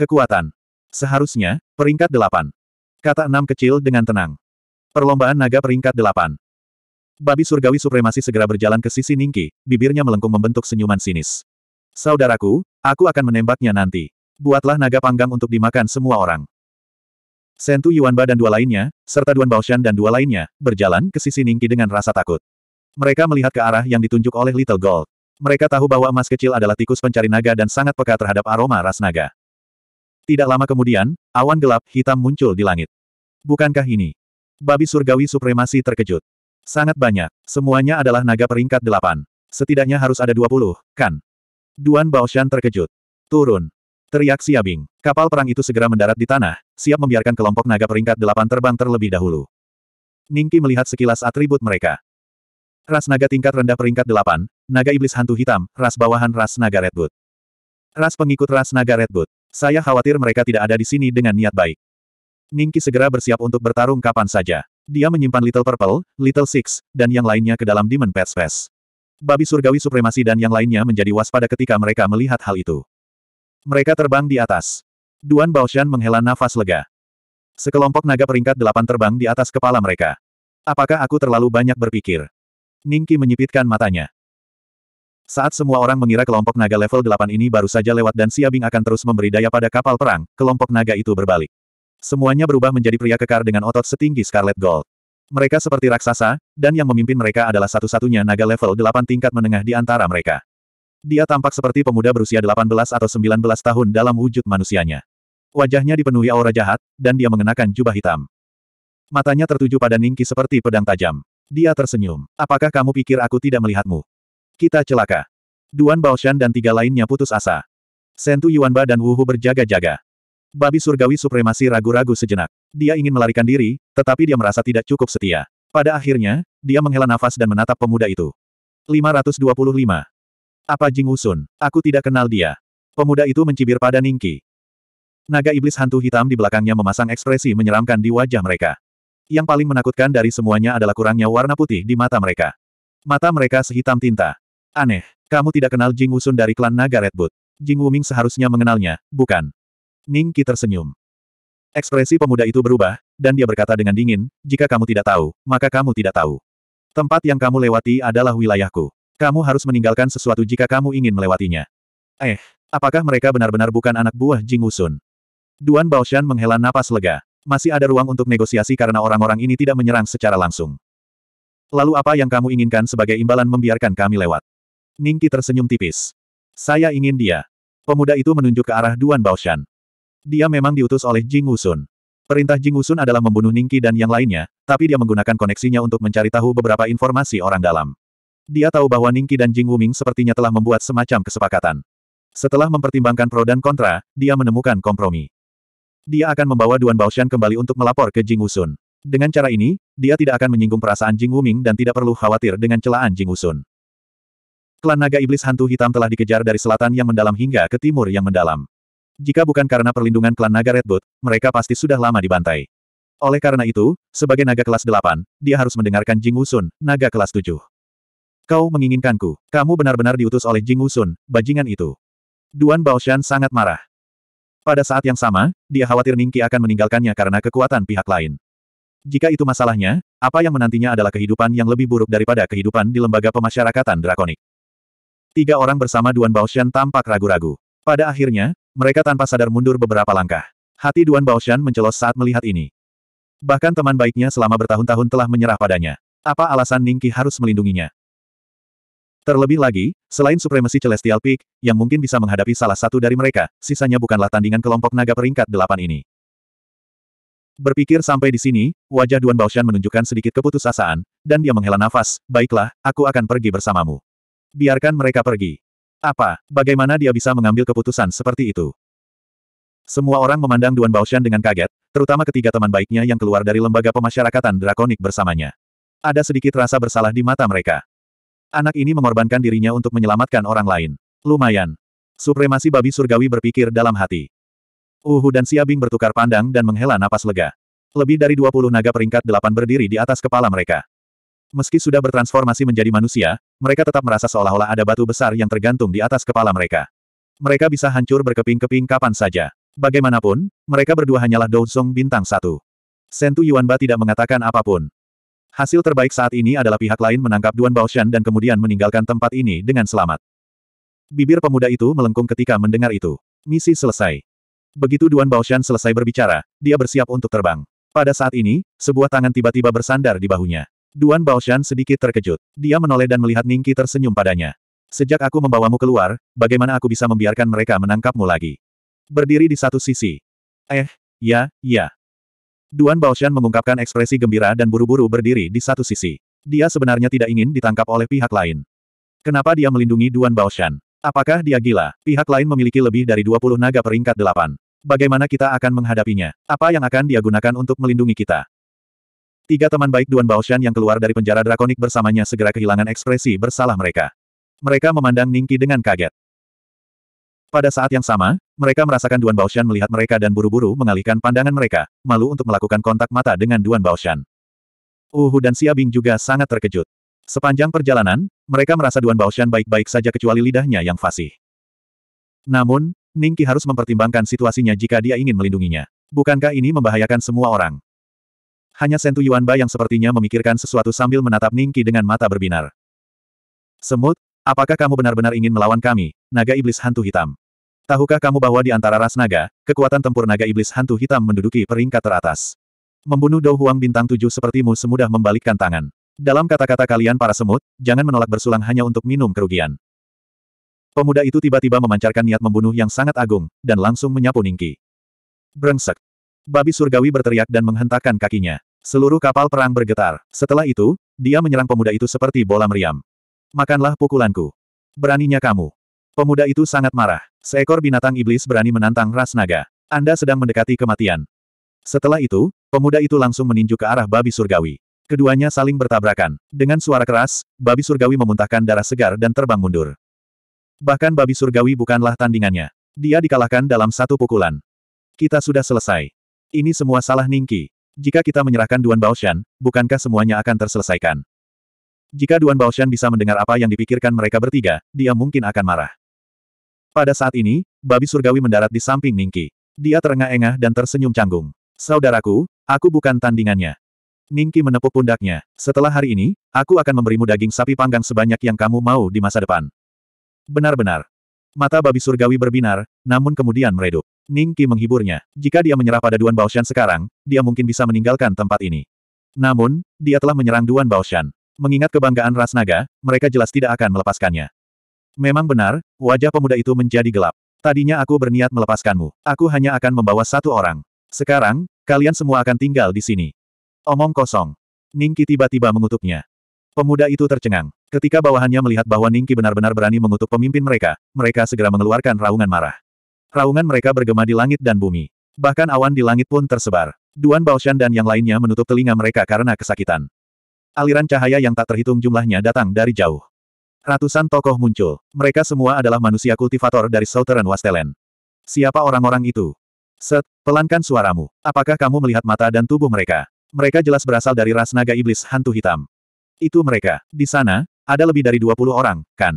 Kekuatan. Seharusnya, peringkat delapan. Kata enam kecil dengan tenang. Perlombaan naga peringkat delapan. Babi surgawi supremasi segera berjalan ke sisi Ningki, bibirnya melengkung membentuk senyuman sinis. Saudaraku, aku akan menembaknya nanti. Buatlah naga panggang untuk dimakan semua orang. Sentu Yuanba dan dua lainnya, serta Duan Baoshan dan dua lainnya, berjalan ke sisi Ningki dengan rasa takut. Mereka melihat ke arah yang ditunjuk oleh Little Gold. Mereka tahu bahwa emas kecil adalah tikus pencari naga dan sangat peka terhadap aroma ras naga. Tidak lama kemudian, awan gelap hitam muncul di langit. Bukankah ini? Babi surgawi supremasi terkejut. Sangat banyak. Semuanya adalah naga peringkat delapan. Setidaknya harus ada dua puluh, kan? Duan Baoshan terkejut. Turun. Teriak Siabing. Kapal perang itu segera mendarat di tanah, siap membiarkan kelompok naga peringkat delapan terbang terlebih dahulu. Ningki melihat sekilas atribut mereka. Ras naga tingkat rendah peringkat delapan, naga iblis hantu hitam, ras bawahan ras naga Redwood. Ras pengikut ras naga Redwood. Saya khawatir mereka tidak ada di sini dengan niat baik. Ningki segera bersiap untuk bertarung kapan saja. Dia menyimpan Little Purple, Little Six, dan yang lainnya ke dalam Demon Pet Space. Babi surgawi supremasi dan yang lainnya menjadi waspada ketika mereka melihat hal itu. Mereka terbang di atas. Duan Baoshan menghela nafas lega. Sekelompok naga peringkat delapan terbang di atas kepala mereka. Apakah aku terlalu banyak berpikir? Ningki menyipitkan matanya. Saat semua orang mengira kelompok naga level 8 ini baru saja lewat dan Siabing akan terus memberi daya pada kapal perang, kelompok naga itu berbalik. Semuanya berubah menjadi pria kekar dengan otot setinggi Scarlet Gold. Mereka seperti raksasa, dan yang memimpin mereka adalah satu-satunya naga level 8 tingkat menengah di antara mereka. Dia tampak seperti pemuda berusia 18 atau 19 tahun dalam wujud manusianya. Wajahnya dipenuhi aura jahat, dan dia mengenakan jubah hitam. Matanya tertuju pada Ningki seperti pedang tajam. Dia tersenyum. Apakah kamu pikir aku tidak melihatmu? Kita celaka. Duan Baoshan dan tiga lainnya putus asa. Sentu Yuanba dan Wuhu berjaga-jaga. Babi surgawi supremasi ragu-ragu sejenak. Dia ingin melarikan diri, tetapi dia merasa tidak cukup setia. Pada akhirnya, dia menghela nafas dan menatap pemuda itu. 525. Apa Jing Usun? Aku tidak kenal dia. Pemuda itu mencibir pada Ningki. Naga iblis hantu hitam di belakangnya memasang ekspresi menyeramkan di wajah mereka. Yang paling menakutkan dari semuanya adalah kurangnya warna putih di mata mereka. Mata mereka sehitam tinta. Aneh. Kamu tidak kenal Jing Wusun dari klan Naga Redwood. Jing Wuming seharusnya mengenalnya, bukan? Ning Qi tersenyum. Ekspresi pemuda itu berubah, dan dia berkata dengan dingin, jika kamu tidak tahu, maka kamu tidak tahu. Tempat yang kamu lewati adalah wilayahku. Kamu harus meninggalkan sesuatu jika kamu ingin melewatinya. Eh, apakah mereka benar-benar bukan anak buah Jing Wusun? Duan Baoshan menghela napas lega. Masih ada ruang untuk negosiasi karena orang-orang ini tidak menyerang secara langsung. Lalu apa yang kamu inginkan sebagai imbalan membiarkan kami lewat? Ningki tersenyum tipis. Saya ingin dia. Pemuda itu menunjuk ke arah Duan Baoshan. Dia memang diutus oleh Jing Wusun. Perintah Jing Wusun adalah membunuh Ningki dan yang lainnya, tapi dia menggunakan koneksinya untuk mencari tahu beberapa informasi orang dalam. Dia tahu bahwa Ningki dan Jing Wuming sepertinya telah membuat semacam kesepakatan. Setelah mempertimbangkan pro dan kontra, dia menemukan kompromi. Dia akan membawa Duan Baoshan kembali untuk melapor ke Jing Wusun. Dengan cara ini, dia tidak akan menyinggung perasaan Jing Wuming dan tidak perlu khawatir dengan celaan Jing Wusun. Klan naga iblis hantu hitam telah dikejar dari selatan yang mendalam hingga ke timur yang mendalam. Jika bukan karena perlindungan klan naga Redwood, mereka pasti sudah lama dibantai. Oleh karena itu, sebagai naga kelas 8, dia harus mendengarkan Jing Wusun, naga kelas 7. Kau menginginkanku. Kamu benar-benar diutus oleh Jing Wusun, bajingan itu. Duan Baoshan sangat marah. Pada saat yang sama, dia khawatir Ningki akan meninggalkannya karena kekuatan pihak lain. Jika itu masalahnya, apa yang menantinya adalah kehidupan yang lebih buruk daripada kehidupan di lembaga pemasyarakatan drakonik. Tiga orang bersama Duan Baoshan tampak ragu-ragu. Pada akhirnya, mereka tanpa sadar mundur beberapa langkah. Hati Duan Baoshan mencelos saat melihat ini. Bahkan teman baiknya selama bertahun-tahun telah menyerah padanya. Apa alasan Ningki harus melindunginya? Terlebih lagi, selain supremasi Celestial Peak, yang mungkin bisa menghadapi salah satu dari mereka, sisanya bukanlah tandingan kelompok naga peringkat delapan ini. Berpikir sampai di sini, wajah Duan Baoshan menunjukkan sedikit keputusasaan, dan dia menghela nafas, baiklah, aku akan pergi bersamamu. Biarkan mereka pergi. Apa, bagaimana dia bisa mengambil keputusan seperti itu? Semua orang memandang Duan Baoshan dengan kaget, terutama ketiga teman baiknya yang keluar dari lembaga pemasyarakatan drakonik bersamanya. Ada sedikit rasa bersalah di mata mereka. Anak ini mengorbankan dirinya untuk menyelamatkan orang lain. Lumayan. Supremasi babi surgawi berpikir dalam hati. Uhu dan Siabing bertukar pandang dan menghela napas lega. Lebih dari 20 naga peringkat delapan berdiri di atas kepala mereka. Meski sudah bertransformasi menjadi manusia, mereka tetap merasa seolah-olah ada batu besar yang tergantung di atas kepala mereka. Mereka bisa hancur berkeping-keping kapan saja. Bagaimanapun, mereka berdua hanyalah Dozong bintang satu. Sentu Yuanba tidak mengatakan apapun. Hasil terbaik saat ini adalah pihak lain menangkap Duan Baoshan dan kemudian meninggalkan tempat ini dengan selamat. Bibir pemuda itu melengkung ketika mendengar itu. Misi selesai. Begitu Duan Baoshan selesai berbicara, dia bersiap untuk terbang. Pada saat ini, sebuah tangan tiba-tiba bersandar di bahunya. Duan Baoshan sedikit terkejut. Dia menoleh dan melihat Ningki tersenyum padanya. Sejak aku membawamu keluar, bagaimana aku bisa membiarkan mereka menangkapmu lagi? Berdiri di satu sisi. Eh, ya, ya. Duan Baoshan mengungkapkan ekspresi gembira dan buru-buru berdiri di satu sisi. Dia sebenarnya tidak ingin ditangkap oleh pihak lain. Kenapa dia melindungi Duan Baoshan? Apakah dia gila? Pihak lain memiliki lebih dari 20 naga peringkat delapan. Bagaimana kita akan menghadapinya? Apa yang akan dia gunakan untuk melindungi kita? Tiga teman baik Duan Baoshan yang keluar dari penjara drakonik bersamanya segera kehilangan ekspresi bersalah mereka. Mereka memandang Ningki dengan kaget. Pada saat yang sama, mereka merasakan Duan Baoshan melihat mereka dan buru-buru mengalihkan pandangan mereka, malu untuk melakukan kontak mata dengan Duan Baoshan. Uhu dan Siabing juga sangat terkejut. Sepanjang perjalanan, mereka merasa Duan Baoshan baik-baik saja kecuali lidahnya yang fasih. Namun, Ningki harus mempertimbangkan situasinya jika dia ingin melindunginya. Bukankah ini membahayakan semua orang? hanya Sentu Yuanba yang sepertinya memikirkan sesuatu sambil menatap Ningki dengan mata berbinar. Semut, apakah kamu benar-benar ingin melawan kami, naga iblis hantu hitam? Tahukah kamu bahwa di antara ras naga, kekuatan tempur naga iblis hantu hitam menduduki peringkat teratas? Membunuh Dou Huang bintang tujuh sepertimu semudah membalikkan tangan. Dalam kata-kata kalian para semut, jangan menolak bersulang hanya untuk minum kerugian. Pemuda itu tiba-tiba memancarkan niat membunuh yang sangat agung, dan langsung menyapu Ningki. Brengsek. Babi surgawi berteriak dan menghentakkan kakinya. Seluruh kapal perang bergetar. Setelah itu, dia menyerang pemuda itu seperti bola meriam. Makanlah pukulanku. Beraninya kamu. Pemuda itu sangat marah. Seekor binatang iblis berani menantang ras naga. Anda sedang mendekati kematian. Setelah itu, pemuda itu langsung meninju ke arah babi surgawi. Keduanya saling bertabrakan. Dengan suara keras, babi surgawi memuntahkan darah segar dan terbang mundur. Bahkan babi surgawi bukanlah tandingannya. Dia dikalahkan dalam satu pukulan. Kita sudah selesai. Ini semua salah Ningki. Jika kita menyerahkan Duan Baoshan, bukankah semuanya akan terselesaikan? Jika Duan Baoshan bisa mendengar apa yang dipikirkan mereka bertiga, dia mungkin akan marah. Pada saat ini, babi surgawi mendarat di samping Ningki. Dia terengah-engah dan tersenyum canggung. Saudaraku, aku bukan tandingannya. Ningki menepuk pundaknya. Setelah hari ini, aku akan memberimu daging sapi panggang sebanyak yang kamu mau di masa depan. Benar-benar. Mata babi surgawi berbinar, namun kemudian meredup. Ning Qi menghiburnya. Jika dia menyerah pada Duan Baoshan sekarang, dia mungkin bisa meninggalkan tempat ini. Namun, dia telah menyerang Duan Baoshan. Mengingat kebanggaan ras naga, mereka jelas tidak akan melepaskannya. Memang benar, wajah pemuda itu menjadi gelap. Tadinya aku berniat melepaskanmu. Aku hanya akan membawa satu orang. Sekarang, kalian semua akan tinggal di sini. Omong kosong. Ningki tiba-tiba mengutuknya. Pemuda itu tercengang. Ketika bawahannya melihat bahwa Ningki benar-benar berani mengutuk pemimpin mereka, mereka segera mengeluarkan raungan marah. Raungan mereka bergema di langit dan bumi. Bahkan awan di langit pun tersebar. Duan Baoshan dan yang lainnya menutup telinga mereka karena kesakitan. Aliran cahaya yang tak terhitung jumlahnya datang dari jauh. Ratusan tokoh muncul. Mereka semua adalah manusia kultivator dari Southern Wasteland. Siapa orang-orang itu? Set, pelankan suaramu. Apakah kamu melihat mata dan tubuh mereka? Mereka jelas berasal dari ras naga iblis hantu hitam. Itu mereka. Di sana, ada lebih dari 20 orang, kan?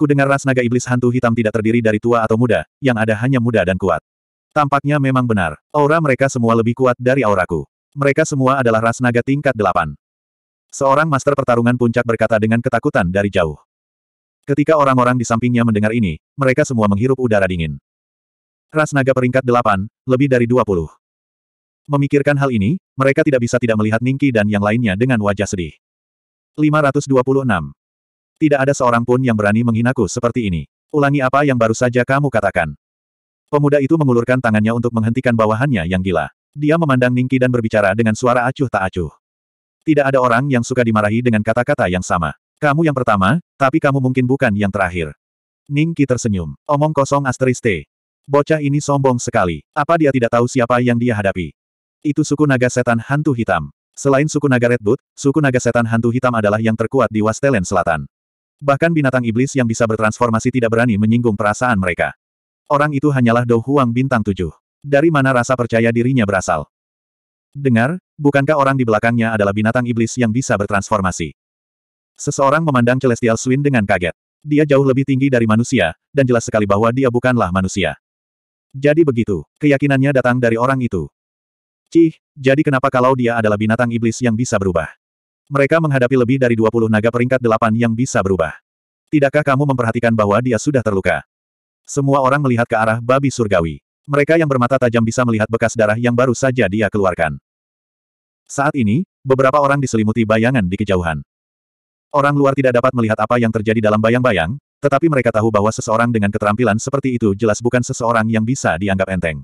Kudengar ras naga iblis hantu hitam tidak terdiri dari tua atau muda, yang ada hanya muda dan kuat. Tampaknya memang benar, aura mereka semua lebih kuat dari auraku. Mereka semua adalah ras naga tingkat delapan. Seorang master pertarungan puncak berkata dengan ketakutan dari jauh. Ketika orang-orang di sampingnya mendengar ini, mereka semua menghirup udara dingin. Ras naga peringkat delapan, lebih dari dua puluh. Memikirkan hal ini, mereka tidak bisa tidak melihat Ningki dan yang lainnya dengan wajah sedih. 526. Tidak ada seorang pun yang berani menghinaku seperti ini. Ulangi apa yang baru saja kamu katakan. Pemuda itu mengulurkan tangannya untuk menghentikan bawahannya yang gila. Dia memandang Ningki dan berbicara dengan suara acuh tak acuh. Tidak ada orang yang suka dimarahi dengan kata-kata yang sama. Kamu yang pertama, tapi kamu mungkin bukan yang terakhir. Ningki tersenyum. Omong kosong asteris Bocah ini sombong sekali. Apa dia tidak tahu siapa yang dia hadapi? Itu suku naga setan hantu hitam. Selain suku naga Redwood, suku naga setan hantu hitam adalah yang terkuat di Wastelen Selatan. Bahkan binatang iblis yang bisa bertransformasi tidak berani menyinggung perasaan mereka. Orang itu hanyalah Dou Huang bintang tujuh. Dari mana rasa percaya dirinya berasal? Dengar, bukankah orang di belakangnya adalah binatang iblis yang bisa bertransformasi? Seseorang memandang Celestial Swin dengan kaget. Dia jauh lebih tinggi dari manusia, dan jelas sekali bahwa dia bukanlah manusia. Jadi begitu, keyakinannya datang dari orang itu. Cih, jadi kenapa kalau dia adalah binatang iblis yang bisa berubah? Mereka menghadapi lebih dari 20 naga peringkat delapan yang bisa berubah. Tidakkah kamu memperhatikan bahwa dia sudah terluka? Semua orang melihat ke arah babi surgawi. Mereka yang bermata tajam bisa melihat bekas darah yang baru saja dia keluarkan. Saat ini, beberapa orang diselimuti bayangan di kejauhan. Orang luar tidak dapat melihat apa yang terjadi dalam bayang-bayang, tetapi mereka tahu bahwa seseorang dengan keterampilan seperti itu jelas bukan seseorang yang bisa dianggap enteng.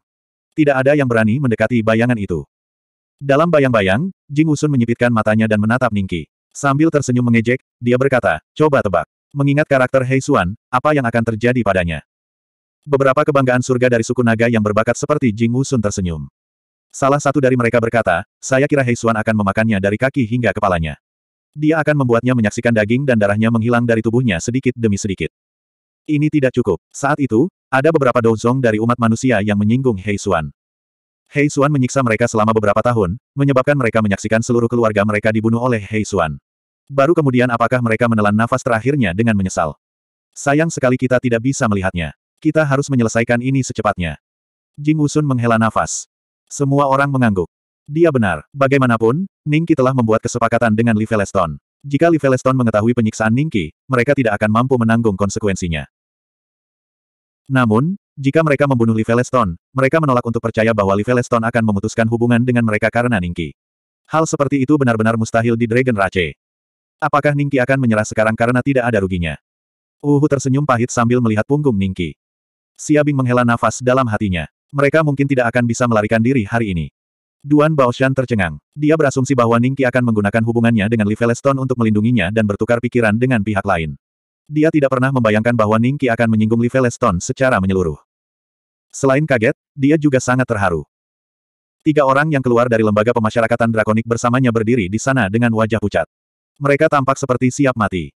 Tidak ada yang berani mendekati bayangan itu. Dalam bayang-bayang, Jing Usun menyipitkan matanya dan menatap Ningki. Sambil tersenyum mengejek, dia berkata, coba tebak. Mengingat karakter Hei Xuan, apa yang akan terjadi padanya? Beberapa kebanggaan surga dari suku naga yang berbakat seperti Jing Usun tersenyum. Salah satu dari mereka berkata, saya kira Hei Xuan akan memakannya dari kaki hingga kepalanya. Dia akan membuatnya menyaksikan daging dan darahnya menghilang dari tubuhnya sedikit demi sedikit. Ini tidak cukup. Saat itu, ada beberapa dozong dari umat manusia yang menyinggung Hei Xuan. Hei Xuan menyiksa mereka selama beberapa tahun, menyebabkan mereka menyaksikan seluruh keluarga mereka dibunuh oleh Hei Xuan. Baru kemudian apakah mereka menelan nafas terakhirnya dengan menyesal? Sayang sekali kita tidak bisa melihatnya. Kita harus menyelesaikan ini secepatnya. Jing Wusun menghela nafas. Semua orang mengangguk. Dia benar. Bagaimanapun, Ningki telah membuat kesepakatan dengan Li Jika Li mengetahui penyiksaan Ningki, mereka tidak akan mampu menanggung konsekuensinya. Namun, jika mereka membunuh Livelestone, mereka menolak untuk percaya bahwa Livelestone akan memutuskan hubungan dengan mereka karena Ningki. Hal seperti itu benar-benar mustahil di Dragon Rache. Apakah Ningki akan menyerah sekarang karena tidak ada ruginya? Uhu tersenyum pahit sambil melihat punggung Ningki. Siabing menghela nafas dalam hatinya. Mereka mungkin tidak akan bisa melarikan diri hari ini. Duan Baoshan tercengang. Dia berasumsi bahwa Ningki akan menggunakan hubungannya dengan Livelestone untuk melindunginya dan bertukar pikiran dengan pihak lain. Dia tidak pernah membayangkan bahwa Ningki akan menyinggung Livelestone secara menyeluruh. Selain kaget, dia juga sangat terharu. Tiga orang yang keluar dari lembaga pemasyarakatan drakonik bersamanya berdiri di sana dengan wajah pucat. Mereka tampak seperti siap mati.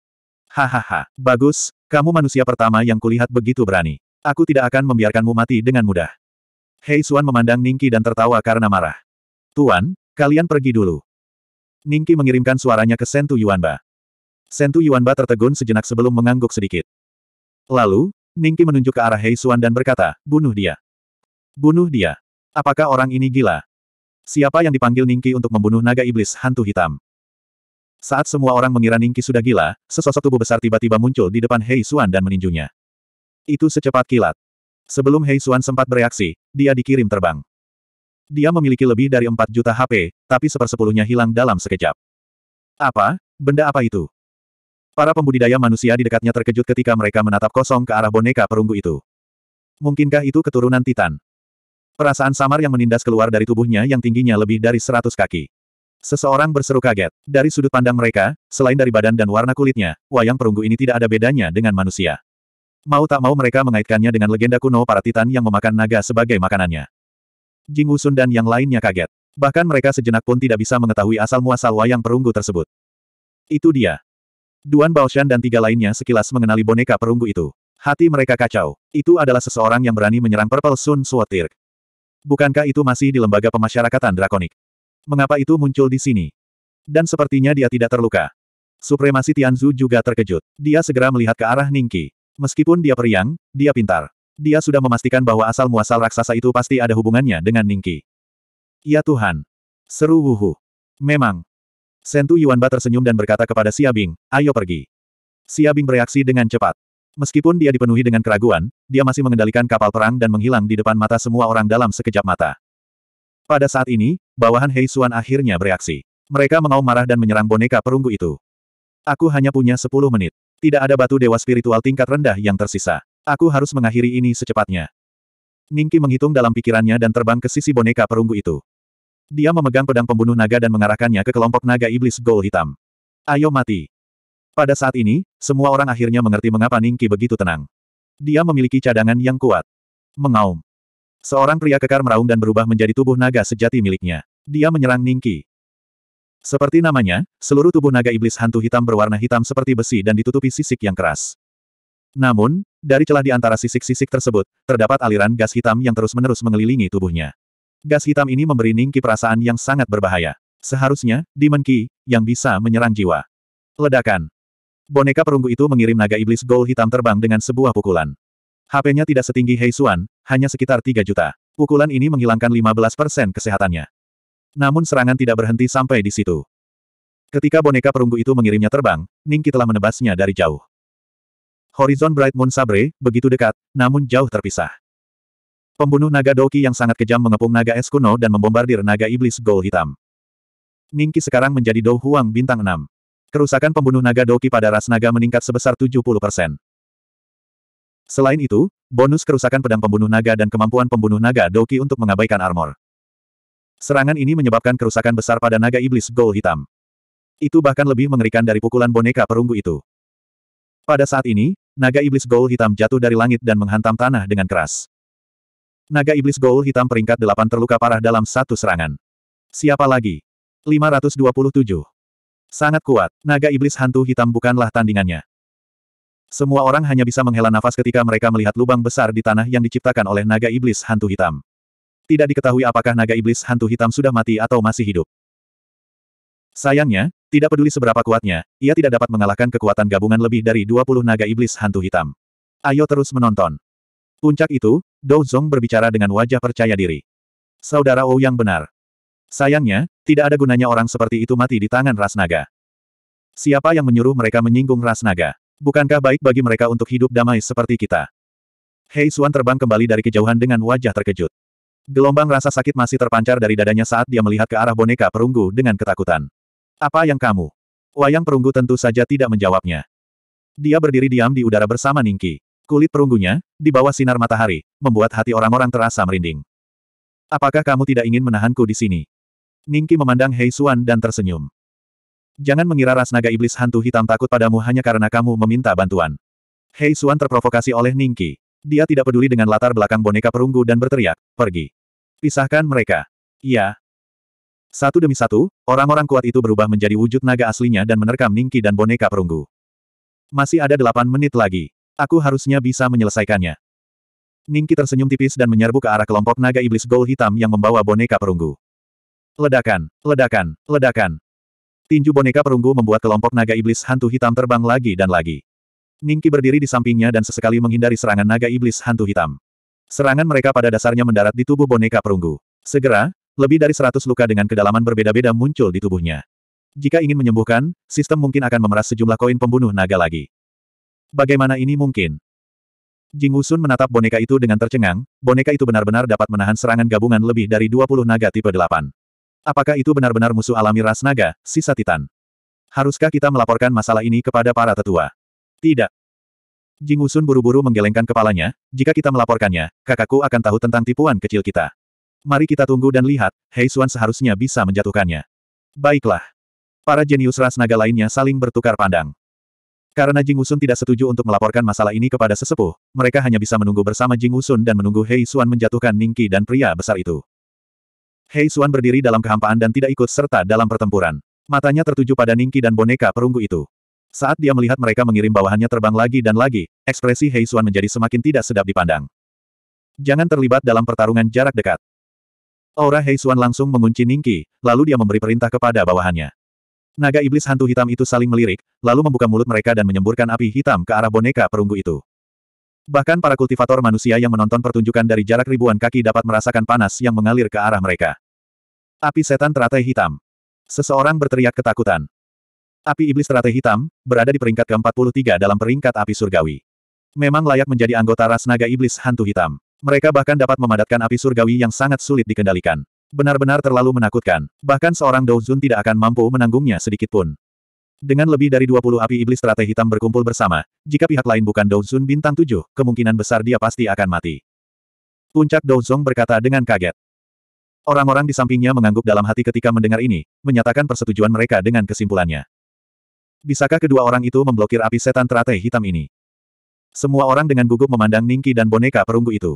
Hahaha, bagus, kamu manusia pertama yang kulihat begitu berani. Aku tidak akan membiarkanmu mati dengan mudah. Hei Suan memandang Ningki dan tertawa karena marah. Tuan, kalian pergi dulu. Ningki mengirimkan suaranya ke Sentu Yuanba. Sentu Yuanba tertegun sejenak sebelum mengangguk sedikit. Lalu, Ningki menunjuk ke arah Hei Xuan dan berkata, bunuh dia. Bunuh dia. Apakah orang ini gila? Siapa yang dipanggil Ningki untuk membunuh naga iblis hantu hitam? Saat semua orang mengira Ningki sudah gila, sesosok tubuh besar tiba-tiba muncul di depan Hei Xuan dan meninjunya. Itu secepat kilat. Sebelum Hei Xuan sempat bereaksi, dia dikirim terbang. Dia memiliki lebih dari 4 juta HP, tapi sepersepuluhnya hilang dalam sekejap. Apa? Benda apa itu? Para pembudidaya manusia di dekatnya terkejut ketika mereka menatap kosong ke arah boneka perunggu itu. Mungkinkah itu keturunan Titan? Perasaan samar yang menindas keluar dari tubuhnya yang tingginya lebih dari seratus kaki. Seseorang berseru kaget. Dari sudut pandang mereka, selain dari badan dan warna kulitnya, wayang perunggu ini tidak ada bedanya dengan manusia. Mau tak mau mereka mengaitkannya dengan legenda kuno para titan yang memakan naga sebagai makanannya. Jing Wusun dan yang lainnya kaget. Bahkan mereka sejenak pun tidak bisa mengetahui asal-muasal wayang perunggu tersebut. Itu dia. Duan Baoshan dan tiga lainnya sekilas mengenali boneka perunggu itu. Hati mereka kacau. Itu adalah seseorang yang berani menyerang Purple Sun Sword Bukankah itu masih di lembaga pemasyarakatan drakonik? Mengapa itu muncul di sini? Dan sepertinya dia tidak terluka. Supremasi Tianzu juga terkejut. Dia segera melihat ke arah Ningki. Meskipun dia periang, dia pintar. Dia sudah memastikan bahwa asal-muasal raksasa itu pasti ada hubungannya dengan Ningki. Ya Tuhan. Seru Wuhu. Memang, Sentu Yuanba tersenyum dan berkata kepada Xiabing, ayo pergi. Xiabing bereaksi dengan cepat. Meskipun dia dipenuhi dengan keraguan, dia masih mengendalikan kapal perang dan menghilang di depan mata semua orang dalam sekejap mata. Pada saat ini, bawahan Hei Xuan akhirnya bereaksi. Mereka mengaum marah dan menyerang boneka perunggu itu. Aku hanya punya 10 menit. Tidak ada batu dewa spiritual tingkat rendah yang tersisa. Aku harus mengakhiri ini secepatnya. Ningki menghitung dalam pikirannya dan terbang ke sisi boneka perunggu itu. Dia memegang pedang pembunuh naga dan mengarahkannya ke kelompok naga iblis gol hitam. Ayo mati. Pada saat ini, semua orang akhirnya mengerti mengapa Ningki begitu tenang. Dia memiliki cadangan yang kuat. Mengaum. Seorang pria kekar meraung dan berubah menjadi tubuh naga sejati miliknya. Dia menyerang Ningki. Seperti namanya, seluruh tubuh naga iblis hantu hitam berwarna hitam seperti besi dan ditutupi sisik yang keras. Namun, dari celah di antara sisik-sisik tersebut, terdapat aliran gas hitam yang terus-menerus mengelilingi tubuhnya. Gas hitam ini memberi Ningki perasaan yang sangat berbahaya. Seharusnya, Demon Ki, yang bisa menyerang jiwa. Ledakan. Boneka perunggu itu mengirim naga iblis gol hitam terbang dengan sebuah pukulan. HP-nya tidak setinggi Heisuan, hanya sekitar 3 juta. Pukulan ini menghilangkan 15% kesehatannya. Namun serangan tidak berhenti sampai di situ. Ketika boneka perunggu itu mengirimnya terbang, Ningki telah menebasnya dari jauh. Horizon Bright Moon Sabre, begitu dekat, namun jauh terpisah. Pembunuh naga Doki yang sangat kejam mengepung naga es kuno dan membombardir naga iblis gol hitam. Ningki sekarang menjadi Dou Huang bintang 6. Kerusakan pembunuh naga Doki pada ras naga meningkat sebesar 70 Selain itu, bonus kerusakan pedang pembunuh naga dan kemampuan pembunuh naga Doki untuk mengabaikan armor. Serangan ini menyebabkan kerusakan besar pada naga iblis gol hitam. Itu bahkan lebih mengerikan dari pukulan boneka perunggu itu. Pada saat ini, naga iblis gol hitam jatuh dari langit dan menghantam tanah dengan keras. Naga Iblis Goul Hitam peringkat 8 terluka parah dalam satu serangan. Siapa lagi? 527. Sangat kuat, naga iblis hantu hitam bukanlah tandingannya. Semua orang hanya bisa menghela nafas ketika mereka melihat lubang besar di tanah yang diciptakan oleh naga iblis hantu hitam. Tidak diketahui apakah naga iblis hantu hitam sudah mati atau masih hidup. Sayangnya, tidak peduli seberapa kuatnya, ia tidak dapat mengalahkan kekuatan gabungan lebih dari 20 naga iblis hantu hitam. Ayo terus menonton. Puncak itu, Dou Zong berbicara dengan wajah percaya diri. Saudara Ou yang benar. Sayangnya, tidak ada gunanya orang seperti itu mati di tangan ras naga. Siapa yang menyuruh mereka menyinggung ras naga? Bukankah baik bagi mereka untuk hidup damai seperti kita? Hei Suan terbang kembali dari kejauhan dengan wajah terkejut. Gelombang rasa sakit masih terpancar dari dadanya saat dia melihat ke arah boneka perunggu dengan ketakutan. Apa yang kamu? Wayang perunggu tentu saja tidak menjawabnya. Dia berdiri diam di udara bersama Ningki. Kulit perunggunya, di bawah sinar matahari, membuat hati orang-orang terasa merinding. Apakah kamu tidak ingin menahanku di sini? Ningki memandang Hei Suan dan tersenyum. Jangan mengira ras naga iblis hantu hitam takut padamu hanya karena kamu meminta bantuan. Hei Suan terprovokasi oleh Ningki. Dia tidak peduli dengan latar belakang boneka perunggu dan berteriak, pergi. Pisahkan mereka. Iya. Satu demi satu, orang-orang kuat itu berubah menjadi wujud naga aslinya dan menerkam Ningki dan boneka perunggu. Masih ada delapan menit lagi. Aku harusnya bisa menyelesaikannya. Ningki tersenyum tipis dan menyerbu ke arah kelompok naga iblis gol hitam yang membawa boneka perunggu. Ledakan, ledakan, ledakan. Tinju boneka perunggu membuat kelompok naga iblis hantu hitam terbang lagi dan lagi. Ningki berdiri di sampingnya dan sesekali menghindari serangan naga iblis hantu hitam. Serangan mereka pada dasarnya mendarat di tubuh boneka perunggu. Segera, lebih dari seratus luka dengan kedalaman berbeda-beda muncul di tubuhnya. Jika ingin menyembuhkan, sistem mungkin akan memeras sejumlah koin pembunuh naga lagi. Bagaimana ini mungkin? Jing Wusun menatap boneka itu dengan tercengang, boneka itu benar-benar dapat menahan serangan gabungan lebih dari 20 naga tipe 8. Apakah itu benar-benar musuh alami ras naga, sisa titan? Haruskah kita melaporkan masalah ini kepada para tetua? Tidak. Jing Wusun buru-buru menggelengkan kepalanya, jika kita melaporkannya, kakakku akan tahu tentang tipuan kecil kita. Mari kita tunggu dan lihat, Hei Xuan seharusnya bisa menjatuhkannya. Baiklah. Para jenius ras naga lainnya saling bertukar pandang. Karena Jing Wusun tidak setuju untuk melaporkan masalah ini kepada sesepuh, mereka hanya bisa menunggu bersama Jing Wusun dan menunggu Hei Xuan menjatuhkan Ningqi dan pria besar itu. Hei Xuan berdiri dalam kehampaan dan tidak ikut serta dalam pertempuran. Matanya tertuju pada Ningqi dan boneka perunggu itu. Saat dia melihat mereka mengirim bawahannya terbang lagi dan lagi, ekspresi Hei Xuan menjadi semakin tidak sedap dipandang. Jangan terlibat dalam pertarungan jarak dekat. Aura Hei Xuan langsung mengunci Ningqi, lalu dia memberi perintah kepada bawahannya. Naga iblis hantu hitam itu saling melirik, lalu membuka mulut mereka dan menyemburkan api hitam ke arah boneka perunggu itu. Bahkan para kultivator manusia yang menonton pertunjukan dari jarak ribuan kaki dapat merasakan panas yang mengalir ke arah mereka. Api setan teratai hitam. Seseorang berteriak ketakutan. Api iblis teratai hitam, berada di peringkat ke-43 dalam peringkat api surgawi. Memang layak menjadi anggota ras naga iblis hantu hitam. Mereka bahkan dapat memadatkan api surgawi yang sangat sulit dikendalikan. Benar-benar terlalu menakutkan, bahkan seorang Douzun tidak akan mampu menanggungnya sedikitpun. Dengan lebih dari 20 api iblis teratai hitam berkumpul bersama, jika pihak lain bukan Douzun bintang 7, kemungkinan besar dia pasti akan mati. Puncak Douzong berkata dengan kaget. Orang-orang di sampingnya mengangguk dalam hati ketika mendengar ini, menyatakan persetujuan mereka dengan kesimpulannya. Bisakah kedua orang itu memblokir api setan teratai hitam ini? Semua orang dengan gugup memandang Ningki dan boneka perunggu itu.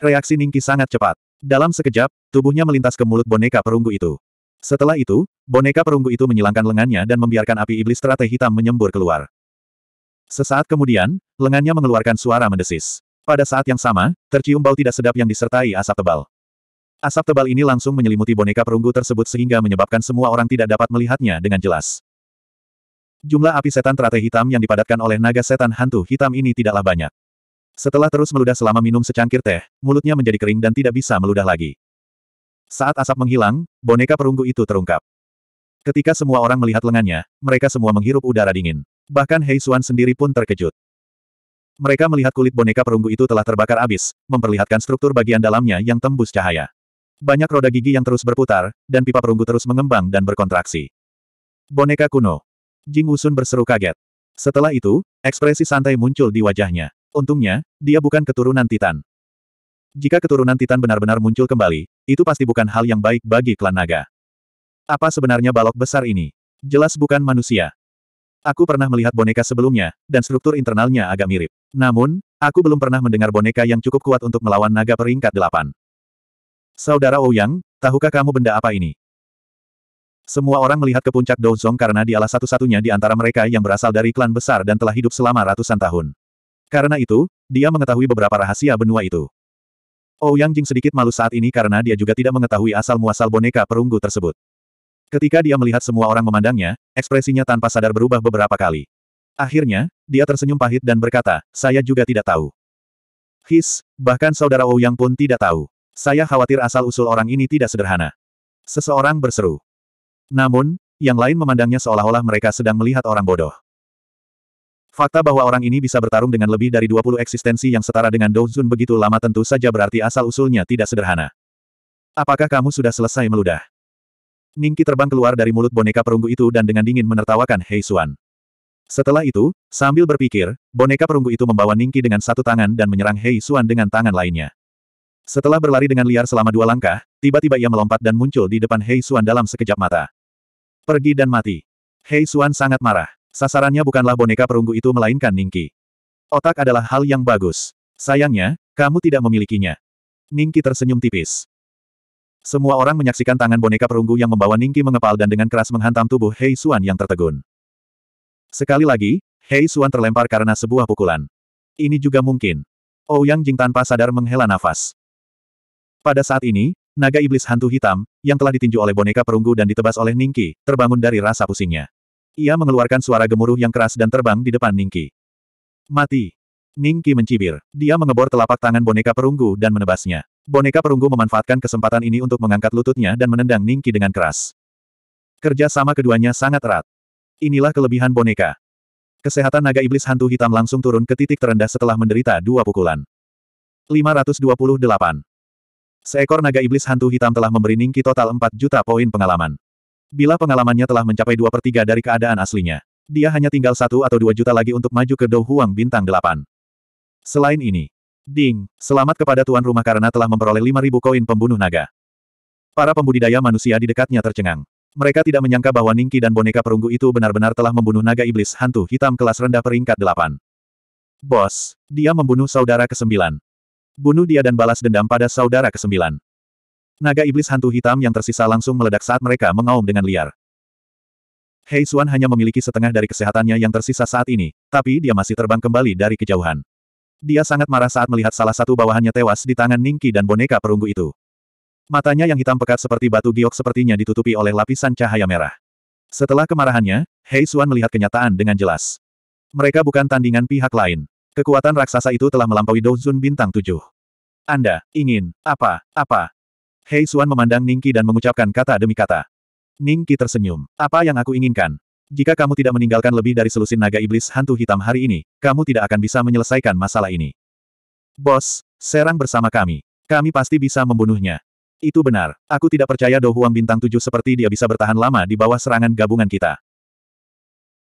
Reaksi Ningki sangat cepat. Dalam sekejap, tubuhnya melintas ke mulut boneka perunggu itu. Setelah itu, boneka perunggu itu menyilangkan lengannya dan membiarkan api iblis teratai hitam menyembur keluar. Sesaat kemudian, lengannya mengeluarkan suara mendesis. Pada saat yang sama, tercium bau tidak sedap yang disertai asap tebal. Asap tebal ini langsung menyelimuti boneka perunggu tersebut sehingga menyebabkan semua orang tidak dapat melihatnya dengan jelas. Jumlah api setan teratai hitam yang dipadatkan oleh naga setan hantu hitam ini tidaklah banyak. Setelah terus meludah selama minum secangkir teh, mulutnya menjadi kering dan tidak bisa meludah lagi. Saat asap menghilang, boneka perunggu itu terungkap. Ketika semua orang melihat lengannya, mereka semua menghirup udara dingin. Bahkan Hei Xuan sendiri pun terkejut. Mereka melihat kulit boneka perunggu itu telah terbakar abis, memperlihatkan struktur bagian dalamnya yang tembus cahaya. Banyak roda gigi yang terus berputar, dan pipa perunggu terus mengembang dan berkontraksi. Boneka kuno. Jing Usun berseru kaget. Setelah itu, ekspresi santai muncul di wajahnya. Untungnya, dia bukan keturunan Titan. Jika keturunan Titan benar-benar muncul kembali, itu pasti bukan hal yang baik bagi klan naga. Apa sebenarnya balok besar ini? Jelas bukan manusia. Aku pernah melihat boneka sebelumnya, dan struktur internalnya agak mirip. Namun, aku belum pernah mendengar boneka yang cukup kuat untuk melawan naga peringkat delapan. Saudara Ouyang, oh tahukah kamu benda apa ini? Semua orang melihat ke puncak Douzong karena dialah satu-satunya di antara mereka yang berasal dari klan besar dan telah hidup selama ratusan tahun. Karena itu, dia mengetahui beberapa rahasia benua itu. Ou oh, Yang Jing sedikit malu saat ini karena dia juga tidak mengetahui asal-muasal boneka perunggu tersebut. Ketika dia melihat semua orang memandangnya, ekspresinya tanpa sadar berubah beberapa kali. Akhirnya, dia tersenyum pahit dan berkata, saya juga tidak tahu. His, bahkan saudara Ou oh Yang pun tidak tahu. Saya khawatir asal-usul orang ini tidak sederhana. Seseorang berseru. Namun, yang lain memandangnya seolah-olah mereka sedang melihat orang bodoh. Fakta bahwa orang ini bisa bertarung dengan lebih dari 20 eksistensi yang setara dengan Douzun begitu lama tentu saja berarti asal-usulnya tidak sederhana. Apakah kamu sudah selesai meludah? Ningki terbang keluar dari mulut boneka perunggu itu dan dengan dingin menertawakan Hei Xuan. Setelah itu, sambil berpikir, boneka perunggu itu membawa Ningki dengan satu tangan dan menyerang Hei Xuan dengan tangan lainnya. Setelah berlari dengan liar selama dua langkah, tiba-tiba ia melompat dan muncul di depan Hei Xuan dalam sekejap mata. Pergi dan mati. Hei Xuan sangat marah. Sasarannya bukanlah boneka perunggu itu melainkan Ningki. Otak adalah hal yang bagus. Sayangnya, kamu tidak memilikinya. Ningki tersenyum tipis. Semua orang menyaksikan tangan boneka perunggu yang membawa Ningki mengepal dan dengan keras menghantam tubuh Hei Xuan yang tertegun. Sekali lagi, Hei Xuan terlempar karena sebuah pukulan. Ini juga mungkin. Ouyang oh, Jing tanpa sadar menghela nafas. Pada saat ini, naga iblis hantu hitam, yang telah ditinju oleh boneka perunggu dan ditebas oleh Ningki, terbangun dari rasa pusingnya. Ia mengeluarkan suara gemuruh yang keras dan terbang di depan Ningki. Mati. Ningki mencibir. Dia mengebor telapak tangan boneka perunggu dan menebasnya. Boneka perunggu memanfaatkan kesempatan ini untuk mengangkat lututnya dan menendang Ningki dengan keras. Kerja sama keduanya sangat erat. Inilah kelebihan boneka. Kesehatan naga iblis hantu hitam langsung turun ke titik terendah setelah menderita dua pukulan. 528. Seekor naga iblis hantu hitam telah memberi Ningki total 4 juta poin pengalaman. Bila pengalamannya telah mencapai dua per tiga dari keadaan aslinya, dia hanya tinggal satu atau dua juta lagi untuk maju ke Dou Huang Bintang 8. Selain ini, Ding, selamat kepada tuan rumah karena telah memperoleh lima ribu koin pembunuh naga. Para pembudidaya manusia di dekatnya tercengang. Mereka tidak menyangka bahwa Ningki dan boneka perunggu itu benar-benar telah membunuh naga iblis hantu hitam kelas rendah peringkat delapan. Bos, dia membunuh saudara kesembilan. Bunuh dia dan balas dendam pada saudara kesembilan. Naga iblis hantu hitam yang tersisa langsung meledak saat mereka mengaum dengan liar. Hei Xuan hanya memiliki setengah dari kesehatannya yang tersisa saat ini, tapi dia masih terbang kembali dari kejauhan. Dia sangat marah saat melihat salah satu bawahannya tewas di tangan Ningki dan boneka perunggu itu. Matanya yang hitam pekat seperti batu giok sepertinya ditutupi oleh lapisan cahaya merah. Setelah kemarahannya, Hei Xuan melihat kenyataan dengan jelas. Mereka bukan tandingan pihak lain. Kekuatan raksasa itu telah melampaui Douzun bintang tujuh. Anda, ingin, apa, apa, Hei Suan memandang Ningki dan mengucapkan kata demi kata. Ningki tersenyum. Apa yang aku inginkan? Jika kamu tidak meninggalkan lebih dari selusin naga iblis hantu hitam hari ini, kamu tidak akan bisa menyelesaikan masalah ini. Bos, serang bersama kami. Kami pasti bisa membunuhnya. Itu benar. Aku tidak percaya Do Huang Bintang tujuh seperti dia bisa bertahan lama di bawah serangan gabungan kita.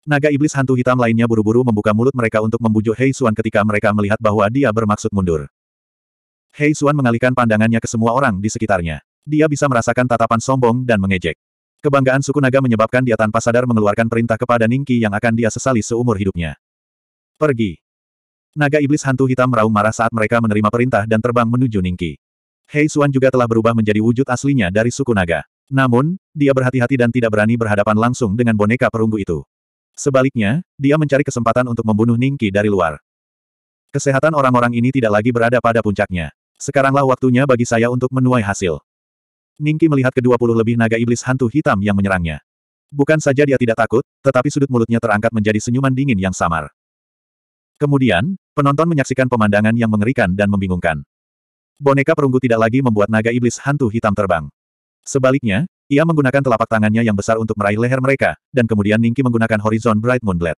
Naga iblis hantu hitam lainnya buru-buru membuka mulut mereka untuk membujuk Hei Suan ketika mereka melihat bahwa dia bermaksud mundur. Hei Xuan mengalihkan pandangannya ke semua orang di sekitarnya. Dia bisa merasakan tatapan sombong dan mengejek. Kebanggaan suku naga menyebabkan dia tanpa sadar mengeluarkan perintah kepada Ningki yang akan dia sesali seumur hidupnya. Pergi. Naga iblis hantu hitam meraung marah saat mereka menerima perintah dan terbang menuju Ningki. Hei Xuan juga telah berubah menjadi wujud aslinya dari suku naga. Namun, dia berhati-hati dan tidak berani berhadapan langsung dengan boneka perunggu itu. Sebaliknya, dia mencari kesempatan untuk membunuh Ningki dari luar. Kesehatan orang-orang ini tidak lagi berada pada puncaknya. Sekaranglah waktunya bagi saya untuk menuai hasil. Ningki melihat kedua puluh lebih naga iblis hantu hitam yang menyerangnya. Bukan saja dia tidak takut, tetapi sudut mulutnya terangkat menjadi senyuman dingin yang samar. Kemudian, penonton menyaksikan pemandangan yang mengerikan dan membingungkan. Boneka perunggu tidak lagi membuat naga iblis hantu hitam terbang. Sebaliknya, ia menggunakan telapak tangannya yang besar untuk meraih leher mereka, dan kemudian Ningki menggunakan Horizon Bright Moonblade.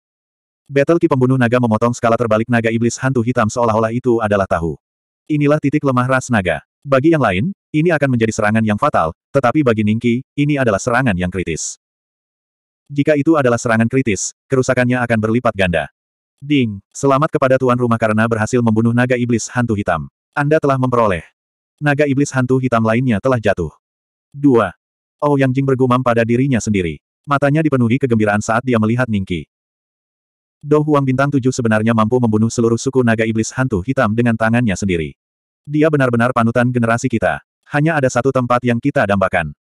Battle Ki pembunuh naga memotong skala terbalik naga iblis hantu hitam seolah-olah itu adalah tahu. Inilah titik lemah ras naga. Bagi yang lain, ini akan menjadi serangan yang fatal, tetapi bagi Ningki, ini adalah serangan yang kritis. Jika itu adalah serangan kritis, kerusakannya akan berlipat ganda. Ding, selamat kepada tuan rumah karena berhasil membunuh naga iblis hantu hitam. Anda telah memperoleh. Naga iblis hantu hitam lainnya telah jatuh. 2. Oh Yang Jing bergumam pada dirinya sendiri. Matanya dipenuhi kegembiraan saat dia melihat Ningki. Do Huang Bintang Tujuh sebenarnya mampu membunuh seluruh suku naga iblis hantu hitam dengan tangannya sendiri. Dia benar-benar panutan generasi kita. Hanya ada satu tempat yang kita dambakan.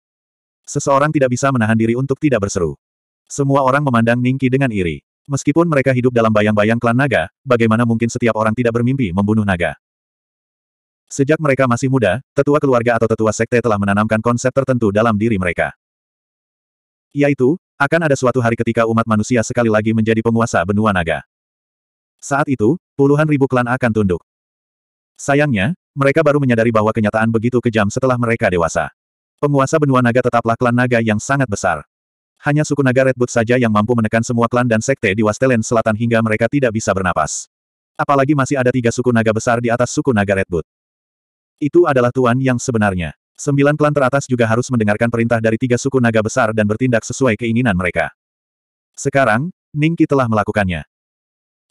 Seseorang tidak bisa menahan diri untuk tidak berseru. Semua orang memandang Ningki dengan iri. Meskipun mereka hidup dalam bayang-bayang klan naga, bagaimana mungkin setiap orang tidak bermimpi membunuh naga? Sejak mereka masih muda, tetua keluarga atau tetua sekte telah menanamkan konsep tertentu dalam diri mereka. Yaitu, akan ada suatu hari ketika umat manusia sekali lagi menjadi penguasa benua naga. Saat itu, puluhan ribu klan akan tunduk. Sayangnya, mereka baru menyadari bahwa kenyataan begitu kejam setelah mereka dewasa. Penguasa benua naga tetaplah klan naga yang sangat besar. Hanya suku naga Redwood saja yang mampu menekan semua klan dan sekte di Wastelen Selatan hingga mereka tidak bisa bernapas. Apalagi masih ada tiga suku naga besar di atas suku naga Redwood. Itu adalah tuan yang sebenarnya. Sembilan klan teratas juga harus mendengarkan perintah dari tiga suku naga besar dan bertindak sesuai keinginan mereka. Sekarang, Ningki telah melakukannya.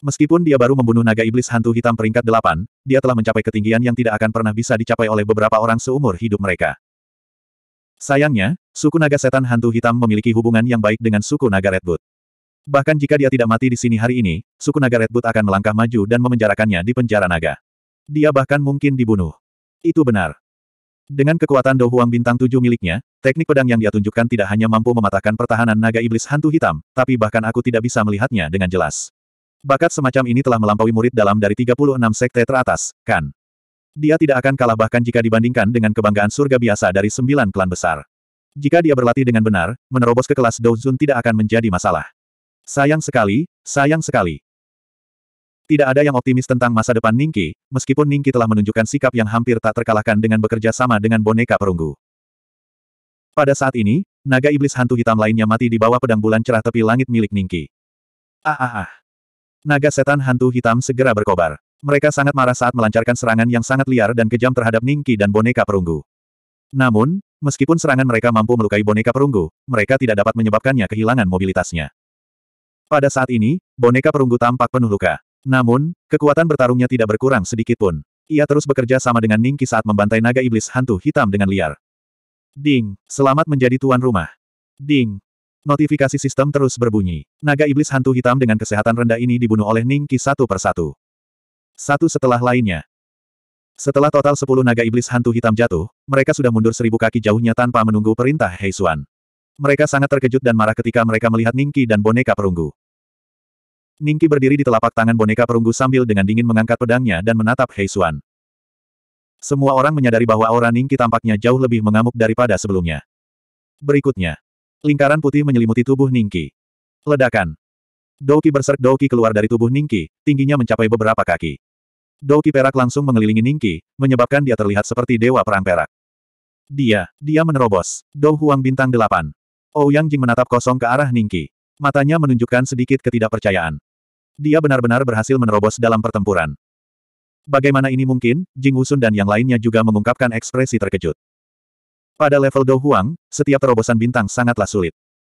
Meskipun dia baru membunuh naga iblis hantu hitam peringkat delapan, dia telah mencapai ketinggian yang tidak akan pernah bisa dicapai oleh beberapa orang seumur hidup mereka. Sayangnya, suku naga setan hantu hitam memiliki hubungan yang baik dengan suku naga Redwood. Bahkan jika dia tidak mati di sini hari ini, suku naga Redwood akan melangkah maju dan memenjarakannya di penjara naga. Dia bahkan mungkin dibunuh. Itu benar. Dengan kekuatan Dohuang bintang tujuh miliknya, teknik pedang yang dia tunjukkan tidak hanya mampu mematahkan pertahanan naga iblis hantu hitam, tapi bahkan aku tidak bisa melihatnya dengan jelas. Bakat semacam ini telah melampaui murid dalam dari 36 sekte teratas, kan? Dia tidak akan kalah bahkan jika dibandingkan dengan kebanggaan surga biasa dari sembilan klan besar. Jika dia berlatih dengan benar, menerobos ke kelas Douzun tidak akan menjadi masalah. Sayang sekali, sayang sekali. Tidak ada yang optimis tentang masa depan Ningki, meskipun Ningki telah menunjukkan sikap yang hampir tak terkalahkan dengan bekerja sama dengan boneka perunggu. Pada saat ini, naga iblis hantu hitam lainnya mati di bawah pedang bulan cerah tepi langit milik Ningki. Ah ah ah. Naga setan hantu hitam segera berkobar. Mereka sangat marah saat melancarkan serangan yang sangat liar dan kejam terhadap Ningki dan boneka perunggu. Namun, meskipun serangan mereka mampu melukai boneka perunggu, mereka tidak dapat menyebabkannya kehilangan mobilitasnya. Pada saat ini, boneka perunggu tampak penuh luka. Namun, kekuatan bertarungnya tidak berkurang sedikit pun. Ia terus bekerja sama dengan Ningki saat membantai naga iblis hantu hitam dengan liar. Ding, selamat menjadi tuan rumah. Ding. Notifikasi sistem terus berbunyi. Naga iblis hantu hitam dengan kesehatan rendah ini dibunuh oleh Ningki satu persatu. Satu setelah lainnya. Setelah total sepuluh naga iblis hantu hitam jatuh, mereka sudah mundur seribu kaki jauhnya tanpa menunggu perintah Heisuan. Mereka sangat terkejut dan marah ketika mereka melihat Ningki dan boneka perunggu. Ningki berdiri di telapak tangan boneka perunggu sambil dengan dingin mengangkat pedangnya dan menatap Heisuan. Semua orang menyadari bahwa aura Ningki tampaknya jauh lebih mengamuk daripada sebelumnya. Berikutnya, lingkaran putih menyelimuti tubuh Ningki. Ledakan. Douki berserk Douki keluar dari tubuh Ningki, tingginya mencapai beberapa kaki. Douki perak langsung mengelilingi Ningki, menyebabkan dia terlihat seperti dewa perang perak. Dia, dia menerobos. Dou Huang bintang delapan. Ouyang Jing menatap kosong ke arah Ningki. Matanya menunjukkan sedikit ketidakpercayaan. Dia benar-benar berhasil menerobos dalam pertempuran. Bagaimana ini mungkin, Jing Wusun dan yang lainnya juga mengungkapkan ekspresi terkejut. Pada level Dou Huang, setiap terobosan bintang sangatlah sulit.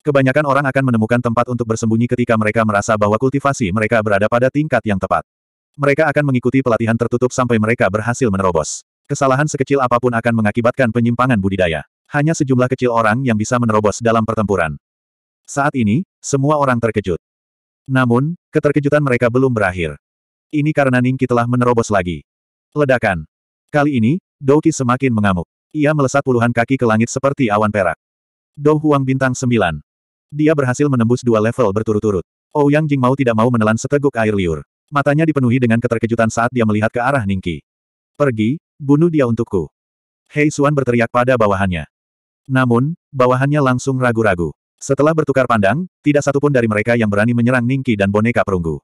Kebanyakan orang akan menemukan tempat untuk bersembunyi ketika mereka merasa bahwa kultivasi mereka berada pada tingkat yang tepat. Mereka akan mengikuti pelatihan tertutup sampai mereka berhasil menerobos. Kesalahan sekecil apapun akan mengakibatkan penyimpangan budidaya. Hanya sejumlah kecil orang yang bisa menerobos dalam pertempuran. Saat ini, semua orang terkejut. Namun, keterkejutan mereka belum berakhir. Ini karena Ningki telah menerobos lagi. Ledakan. Kali ini, Qi semakin mengamuk. Ia melesat puluhan kaki ke langit seperti awan perak. Dou Huang bintang 9. Dia berhasil menembus dua level berturut-turut. Ouyang Jing mau tidak mau menelan seteguk air liur. Matanya dipenuhi dengan keterkejutan saat dia melihat ke arah Ningki. Pergi, bunuh dia untukku. Hei Suan berteriak pada bawahannya. Namun, bawahannya langsung ragu-ragu. Setelah bertukar pandang, tidak satupun dari mereka yang berani menyerang Ningki dan boneka perunggu.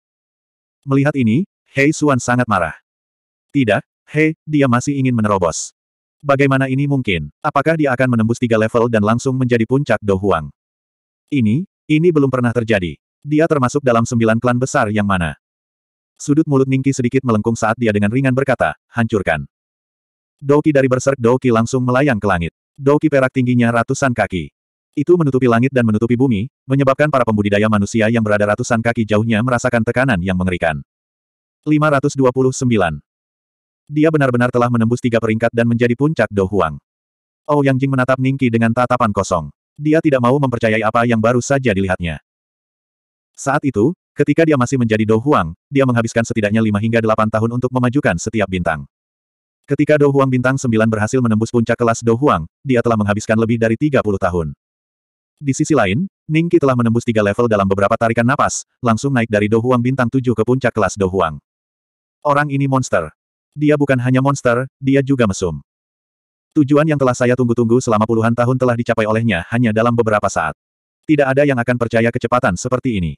Melihat ini, Hei Suan sangat marah. Tidak, Hei, dia masih ingin menerobos. Bagaimana ini mungkin? Apakah dia akan menembus tiga level dan langsung menjadi puncak Dohuang? Ini, ini belum pernah terjadi. Dia termasuk dalam sembilan klan besar yang mana. Sudut mulut Ningki sedikit melengkung saat dia dengan ringan berkata, hancurkan. Doki dari berserk Doki langsung melayang ke langit. Doki perak tingginya ratusan kaki. Itu menutupi langit dan menutupi bumi, menyebabkan para pembudidaya manusia yang berada ratusan kaki jauhnya merasakan tekanan yang mengerikan. 529. Dia benar-benar telah menembus tiga peringkat dan menjadi puncak Dou Huang. Yang Jing menatap Ningki dengan tatapan kosong. Dia tidak mau mempercayai apa yang baru saja dilihatnya. Saat itu, ketika dia masih menjadi Dou dia menghabiskan setidaknya lima hingga delapan tahun untuk memajukan setiap bintang. Ketika Dou bintang sembilan berhasil menembus puncak kelas Dou dia telah menghabiskan lebih dari tiga puluh tahun. Di sisi lain, Ningki telah menembus tiga level dalam beberapa tarikan napas, langsung naik dari Dohuang bintang 7 ke puncak kelas Dohuang. Orang ini monster. Dia bukan hanya monster, dia juga mesum. Tujuan yang telah saya tunggu-tunggu selama puluhan tahun telah dicapai olehnya hanya dalam beberapa saat. Tidak ada yang akan percaya kecepatan seperti ini.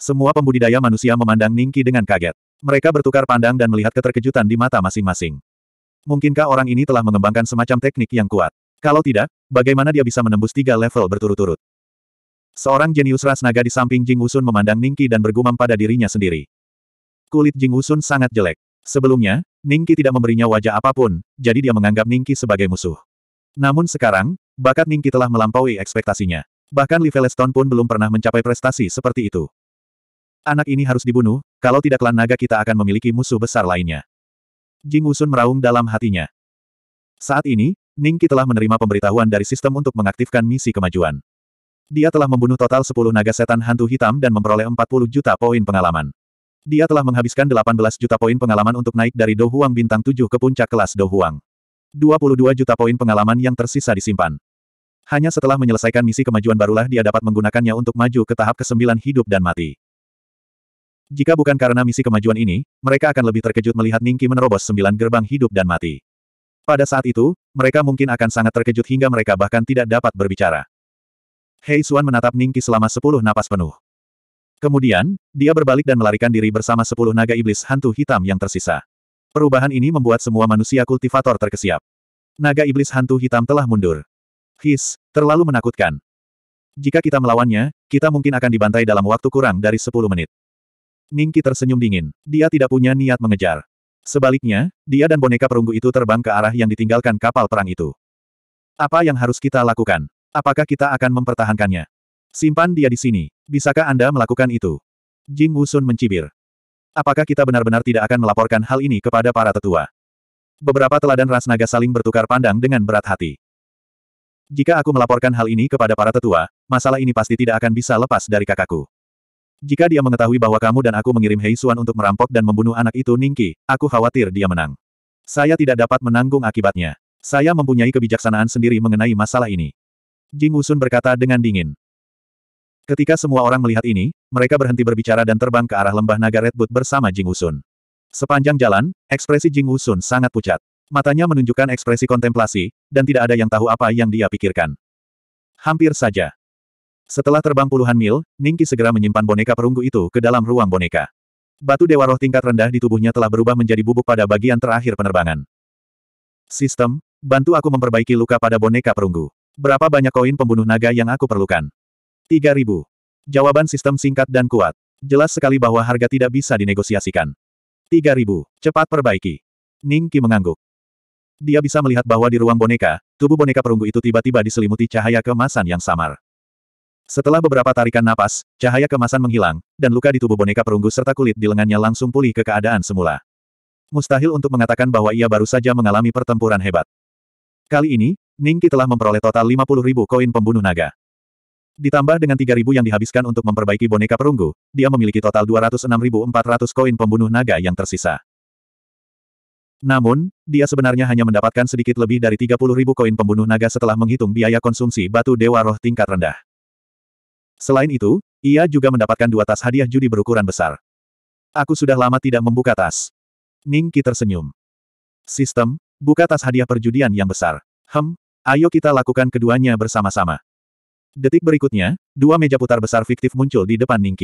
Semua pembudidaya manusia memandang Ningki dengan kaget. Mereka bertukar pandang dan melihat keterkejutan di mata masing-masing. Mungkinkah orang ini telah mengembangkan semacam teknik yang kuat? Kalau tidak, bagaimana dia bisa menembus tiga level berturut-turut? Seorang jenius ras naga di samping Jing Usun memandang Ningki dan bergumam pada dirinya sendiri. Kulit Jing Usun sangat jelek. Sebelumnya, Ningki tidak memberinya wajah apapun, jadi dia menganggap Ningki sebagai musuh. Namun sekarang, bakat Ningki telah melampaui ekspektasinya. Bahkan Liveleston pun belum pernah mencapai prestasi seperti itu. Anak ini harus dibunuh, kalau tidak klan naga kita akan memiliki musuh besar lainnya. Jing Usun meraung dalam hatinya. Saat ini, Ningki telah menerima pemberitahuan dari sistem untuk mengaktifkan misi kemajuan. Dia telah membunuh total 10 naga setan hantu hitam dan memperoleh 40 juta poin pengalaman. Dia telah menghabiskan 18 juta poin pengalaman untuk naik dari Dohuang bintang 7 ke puncak kelas Dohuang. 22 juta poin pengalaman yang tersisa disimpan. Hanya setelah menyelesaikan misi kemajuan barulah dia dapat menggunakannya untuk maju ke tahap kesembilan hidup dan mati. Jika bukan karena misi kemajuan ini, mereka akan lebih terkejut melihat Ningki menerobos sembilan gerbang hidup dan mati. Pada saat itu, mereka mungkin akan sangat terkejut hingga mereka bahkan tidak dapat berbicara. Hei Suan menatap Ningki selama sepuluh napas penuh. Kemudian, dia berbalik dan melarikan diri bersama sepuluh naga iblis hantu hitam yang tersisa. Perubahan ini membuat semua manusia kultivator terkesiap. Naga iblis hantu hitam telah mundur. His, terlalu menakutkan. Jika kita melawannya, kita mungkin akan dibantai dalam waktu kurang dari sepuluh menit. Ningki tersenyum dingin. Dia tidak punya niat mengejar. Sebaliknya, dia dan boneka perunggu itu terbang ke arah yang ditinggalkan kapal perang itu. Apa yang harus kita lakukan? Apakah kita akan mempertahankannya? Simpan dia di sini. Bisakah Anda melakukan itu? Jing Wusun mencibir. Apakah kita benar-benar tidak akan melaporkan hal ini kepada para tetua? Beberapa teladan ras naga saling bertukar pandang dengan berat hati. Jika aku melaporkan hal ini kepada para tetua, masalah ini pasti tidak akan bisa lepas dari kakakku. Jika dia mengetahui bahwa kamu dan aku mengirim Hei Xuan untuk merampok dan membunuh anak itu Ningki, aku khawatir dia menang. Saya tidak dapat menanggung akibatnya. Saya mempunyai kebijaksanaan sendiri mengenai masalah ini. Jing Wusun berkata dengan dingin. Ketika semua orang melihat ini, mereka berhenti berbicara dan terbang ke arah lembah naga Redwood bersama Jing Wusun. Sepanjang jalan, ekspresi Jing Wusun sangat pucat. Matanya menunjukkan ekspresi kontemplasi, dan tidak ada yang tahu apa yang dia pikirkan. Hampir saja, setelah terbang puluhan mil, Ningki segera menyimpan boneka perunggu itu ke dalam ruang boneka. Batu dewa roh tingkat rendah di tubuhnya telah berubah menjadi bubuk pada bagian terakhir penerbangan. Sistem, bantu aku memperbaiki luka pada boneka perunggu. Berapa banyak koin pembunuh naga yang aku perlukan? 3000. Jawaban sistem singkat dan kuat. Jelas sekali bahwa harga tidak bisa dinegosiasikan. 3000. Cepat perbaiki. Ningki mengangguk. Dia bisa melihat bahwa di ruang boneka, tubuh boneka perunggu itu tiba-tiba diselimuti cahaya kemasan yang samar. Setelah beberapa tarikan napas, cahaya kemasan menghilang, dan luka di tubuh boneka perunggu serta kulit di lengannya langsung pulih ke keadaan semula. Mustahil untuk mengatakan bahwa ia baru saja mengalami pertempuran hebat. Kali ini, Ningki telah memperoleh total ribu koin pembunuh naga. Ditambah dengan ribu yang dihabiskan untuk memperbaiki boneka perunggu, dia memiliki total 206.400 koin pembunuh naga yang tersisa. Namun, dia sebenarnya hanya mendapatkan sedikit lebih dari ribu koin pembunuh naga setelah menghitung biaya konsumsi batu dewa roh tingkat rendah. Selain itu, ia juga mendapatkan dua tas hadiah judi berukuran besar. Aku sudah lama tidak membuka tas. Ning Qi tersenyum. Sistem, buka tas hadiah perjudian yang besar. Hem, ayo kita lakukan keduanya bersama-sama. Detik berikutnya, dua meja putar besar fiktif muncul di depan Ning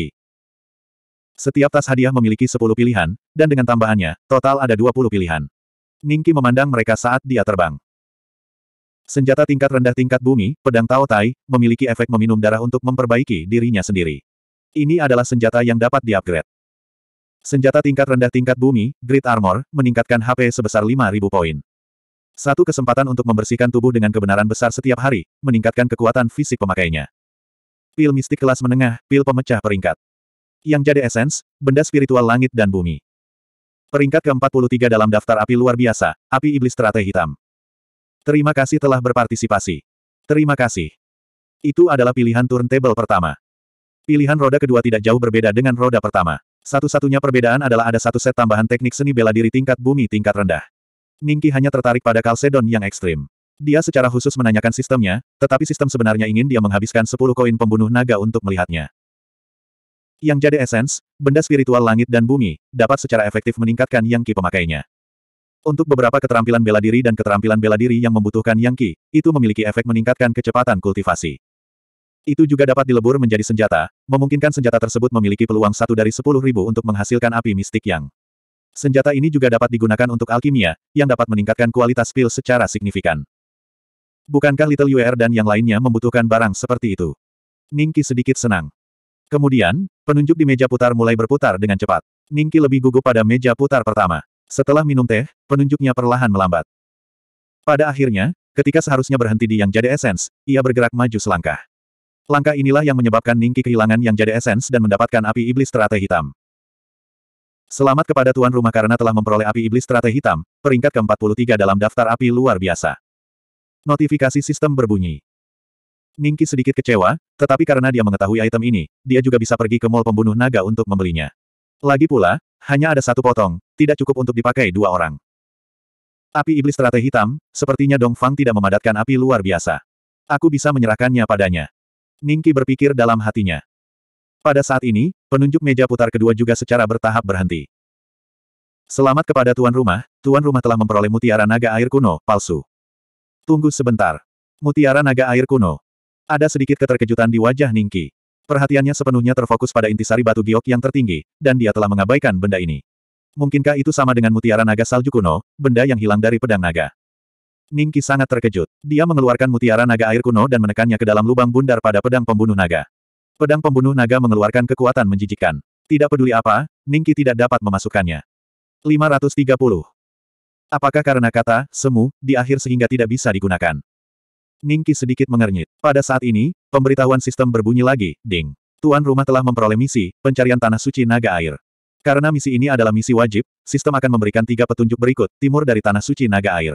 Setiap tas hadiah memiliki 10 pilihan, dan dengan tambahannya, total ada 20 pilihan. Ning memandang mereka saat dia terbang. Senjata tingkat rendah tingkat bumi, pedang Tao Tai, memiliki efek meminum darah untuk memperbaiki dirinya sendiri. Ini adalah senjata yang dapat diupgrade. Senjata tingkat rendah tingkat bumi, Great Armor, meningkatkan HP sebesar 5.000 poin. Satu kesempatan untuk membersihkan tubuh dengan kebenaran besar setiap hari, meningkatkan kekuatan fisik pemakainya. Pil mistik kelas menengah, pil pemecah peringkat. Yang jadi esens, benda spiritual langit dan bumi. Peringkat ke-43 dalam daftar api luar biasa, api iblis teratai hitam. Terima kasih telah berpartisipasi. Terima kasih. Itu adalah pilihan turntable pertama. Pilihan roda kedua tidak jauh berbeda dengan roda pertama. Satu-satunya perbedaan adalah ada satu set tambahan teknik seni bela diri tingkat bumi tingkat rendah. Ningki hanya tertarik pada Kalsedon yang ekstrim. Dia secara khusus menanyakan sistemnya, tetapi sistem sebenarnya ingin dia menghabiskan 10 koin pembunuh naga untuk melihatnya. Yang jadi esens, benda spiritual langit dan bumi, dapat secara efektif meningkatkan yang ki pemakainya. Untuk beberapa keterampilan bela diri dan keterampilan bela diri yang membutuhkan yang Qi, itu memiliki efek meningkatkan kecepatan kultivasi. Itu juga dapat dilebur menjadi senjata, memungkinkan senjata tersebut memiliki peluang satu dari sepuluh ribu untuk menghasilkan api mistik yang. Senjata ini juga dapat digunakan untuk alkimia, yang dapat meningkatkan kualitas pil secara signifikan. Bukankah Little UR dan yang lainnya membutuhkan barang seperti itu? Ningki sedikit senang. Kemudian, penunjuk di meja putar mulai berputar dengan cepat. Ningki lebih gugup pada meja putar pertama. Setelah minum teh, penunjuknya perlahan melambat. Pada akhirnya, ketika seharusnya berhenti di yang jadi esens, ia bergerak maju selangkah. Langkah inilah yang menyebabkan Ningki kehilangan yang jadi esens dan mendapatkan api iblis teratai hitam. Selamat kepada tuan rumah karena telah memperoleh api iblis teratai hitam, peringkat ke-43 dalam daftar api luar biasa. Notifikasi sistem berbunyi. Ningki sedikit kecewa, tetapi karena dia mengetahui item ini, dia juga bisa pergi ke mall pembunuh naga untuk membelinya. Lagi pula, hanya ada satu potong, tidak cukup untuk dipakai dua orang. Api iblis teratai hitam, sepertinya Dong Fang tidak memadatkan api luar biasa. Aku bisa menyerahkannya padanya. Ningki berpikir dalam hatinya. Pada saat ini, penunjuk meja putar kedua juga secara bertahap berhenti. Selamat kepada tuan rumah, tuan rumah telah memperoleh mutiara naga air kuno, palsu. Tunggu sebentar. Mutiara naga air kuno. Ada sedikit keterkejutan di wajah Ningki. Perhatiannya sepenuhnya terfokus pada intisari batu giok yang tertinggi, dan dia telah mengabaikan benda ini. Mungkinkah itu sama dengan mutiara naga salju kuno, benda yang hilang dari pedang naga? Ningki sangat terkejut. Dia mengeluarkan mutiara naga air kuno dan menekannya ke dalam lubang bundar pada pedang pembunuh naga. Pedang pembunuh naga mengeluarkan kekuatan menjijikkan. Tidak peduli apa, Ningki tidak dapat memasukkannya. 530. Apakah karena kata, semu, di akhir sehingga tidak bisa digunakan? Ningki sedikit mengernyit. Pada saat ini, pemberitahuan sistem berbunyi lagi, ding. Tuan rumah telah memperoleh misi, pencarian tanah suci naga air. Karena misi ini adalah misi wajib, sistem akan memberikan tiga petunjuk berikut, timur dari tanah suci naga air.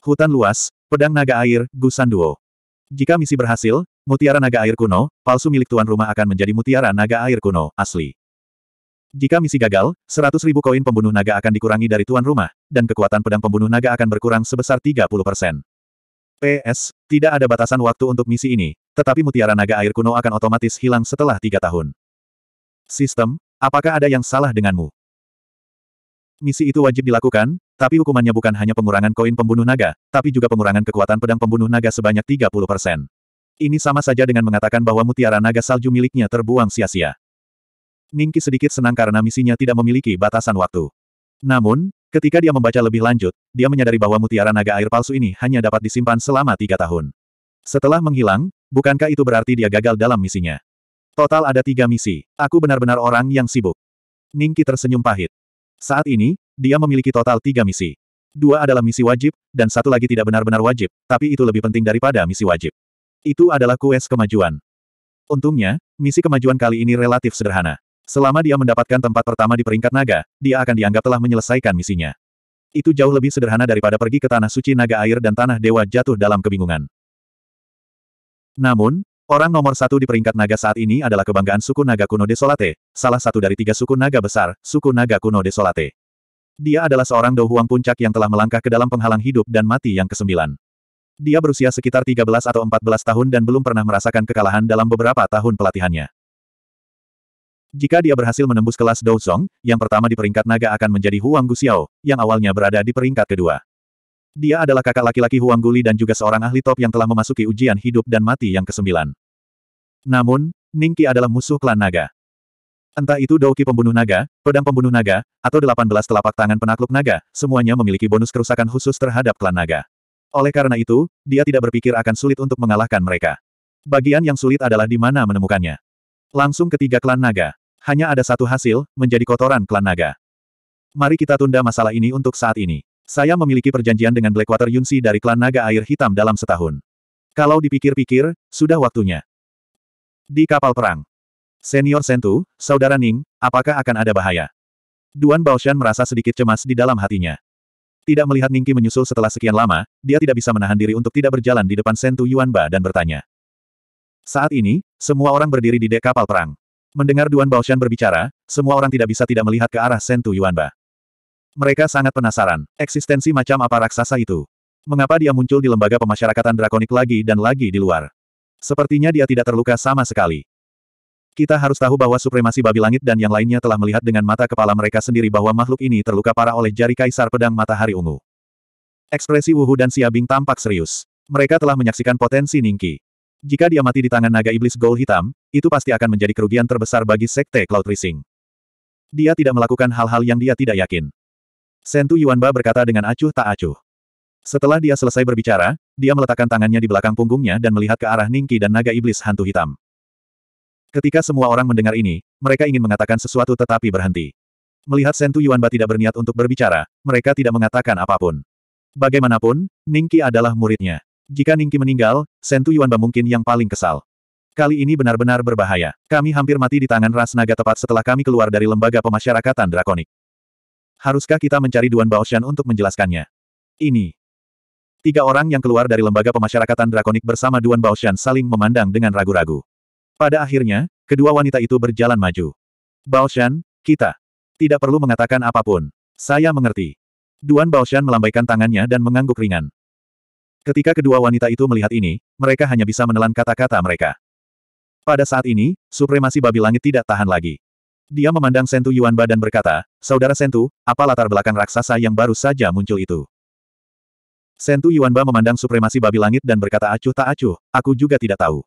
Hutan luas, pedang naga air, gusan duo. Jika misi berhasil, mutiara naga air kuno, palsu milik tuan rumah akan menjadi mutiara naga air kuno, asli. Jika misi gagal, 100 ribu koin pembunuh naga akan dikurangi dari tuan rumah, dan kekuatan pedang pembunuh naga akan berkurang sebesar 30 persen. PS, tidak ada batasan waktu untuk misi ini, tetapi mutiara naga air kuno akan otomatis hilang setelah tiga tahun. Sistem, apakah ada yang salah denganmu? Misi itu wajib dilakukan, tapi hukumannya bukan hanya pengurangan koin pembunuh naga, tapi juga pengurangan kekuatan pedang pembunuh naga sebanyak 30%. Ini sama saja dengan mengatakan bahwa mutiara naga salju miliknya terbuang sia-sia. Ningki sedikit senang karena misinya tidak memiliki batasan waktu. Namun, Ketika dia membaca lebih lanjut, dia menyadari bahwa mutiara naga air palsu ini hanya dapat disimpan selama tiga tahun. Setelah menghilang, bukankah itu berarti dia gagal dalam misinya? Total ada tiga misi. Aku benar-benar orang yang sibuk. Ningki tersenyum pahit. Saat ini, dia memiliki total tiga misi. Dua adalah misi wajib, dan satu lagi tidak benar-benar wajib, tapi itu lebih penting daripada misi wajib. Itu adalah kues kemajuan. Untungnya, misi kemajuan kali ini relatif sederhana. Selama dia mendapatkan tempat pertama di peringkat naga, dia akan dianggap telah menyelesaikan misinya. Itu jauh lebih sederhana daripada pergi ke tanah suci naga air dan tanah dewa jatuh dalam kebingungan. Namun, orang nomor satu di peringkat naga saat ini adalah kebanggaan suku naga kuno Desolate, salah satu dari tiga suku naga besar, suku naga kuno Desolate. Dia adalah seorang dohuang puncak yang telah melangkah ke dalam penghalang hidup dan mati yang kesembilan. Dia berusia sekitar 13 atau 14 tahun dan belum pernah merasakan kekalahan dalam beberapa tahun pelatihannya. Jika dia berhasil menembus kelas Dou Song, yang pertama di peringkat naga akan menjadi Huang Gu Xiao yang awalnya berada di peringkat kedua. Dia adalah kakak laki-laki Huang Guli dan juga seorang ahli top yang telah memasuki ujian hidup dan mati yang kesembilan. Namun, Ning Qi adalah musuh klan naga. Entah itu Dou Douki pembunuh naga, pedang pembunuh naga, atau 18 telapak tangan penakluk naga, semuanya memiliki bonus kerusakan khusus terhadap klan naga. Oleh karena itu, dia tidak berpikir akan sulit untuk mengalahkan mereka. Bagian yang sulit adalah di mana menemukannya. Langsung ketiga klan naga. Hanya ada satu hasil, menjadi kotoran klan naga. Mari kita tunda masalah ini untuk saat ini. Saya memiliki perjanjian dengan Blackwater Yunsi dari klan naga air hitam dalam setahun. Kalau dipikir-pikir, sudah waktunya. Di kapal perang. Senior Sentu, Saudara Ning, apakah akan ada bahaya? Duan Baoshan merasa sedikit cemas di dalam hatinya. Tidak melihat Ningki menyusul setelah sekian lama, dia tidak bisa menahan diri untuk tidak berjalan di depan Sentu Yuanba dan bertanya. Saat ini, semua orang berdiri di dek kapal perang. Mendengar Duan Baoshan berbicara, semua orang tidak bisa tidak melihat ke arah Sentu Yuanba. Mereka sangat penasaran, eksistensi macam apa raksasa itu. Mengapa dia muncul di lembaga pemasyarakatan drakonik lagi dan lagi di luar? Sepertinya dia tidak terluka sama sekali. Kita harus tahu bahwa supremasi babi langit dan yang lainnya telah melihat dengan mata kepala mereka sendiri bahwa makhluk ini terluka parah oleh jari kaisar pedang matahari ungu. Ekspresi Wuhu dan Siabing tampak serius. Mereka telah menyaksikan potensi Ningki. Jika dia mati di tangan naga iblis gol hitam, itu pasti akan menjadi kerugian terbesar bagi Sekte Cloud Rising. Dia tidak melakukan hal-hal yang dia tidak yakin. Sentu Yuanba berkata dengan acuh tak acuh. Setelah dia selesai berbicara, dia meletakkan tangannya di belakang punggungnya dan melihat ke arah Ningki dan naga iblis hantu hitam. Ketika semua orang mendengar ini, mereka ingin mengatakan sesuatu tetapi berhenti. Melihat Sentu Yuanba tidak berniat untuk berbicara, mereka tidak mengatakan apapun. Bagaimanapun, Ningki adalah muridnya. Jika Ningki meninggal, Sentu Yuanba mungkin yang paling kesal. Kali ini benar-benar berbahaya. Kami hampir mati di tangan ras naga tepat setelah kami keluar dari lembaga pemasyarakatan drakonik. Haruskah kita mencari Duan Baoshan untuk menjelaskannya? Ini. Tiga orang yang keluar dari lembaga pemasyarakatan drakonik bersama Duan Baoshan saling memandang dengan ragu-ragu. Pada akhirnya, kedua wanita itu berjalan maju. Baoshan, kita. Tidak perlu mengatakan apapun. Saya mengerti. Duan Baoshan melambaikan tangannya dan mengangguk ringan. Ketika kedua wanita itu melihat ini, mereka hanya bisa menelan kata-kata mereka. Pada saat ini, supremasi babi langit tidak tahan lagi. Dia memandang Sentu Yuanba dan berkata, Saudara Sentu, apa latar belakang raksasa yang baru saja muncul itu? Sentu Yuanba memandang supremasi babi langit dan berkata acuh tak acuh, aku juga tidak tahu.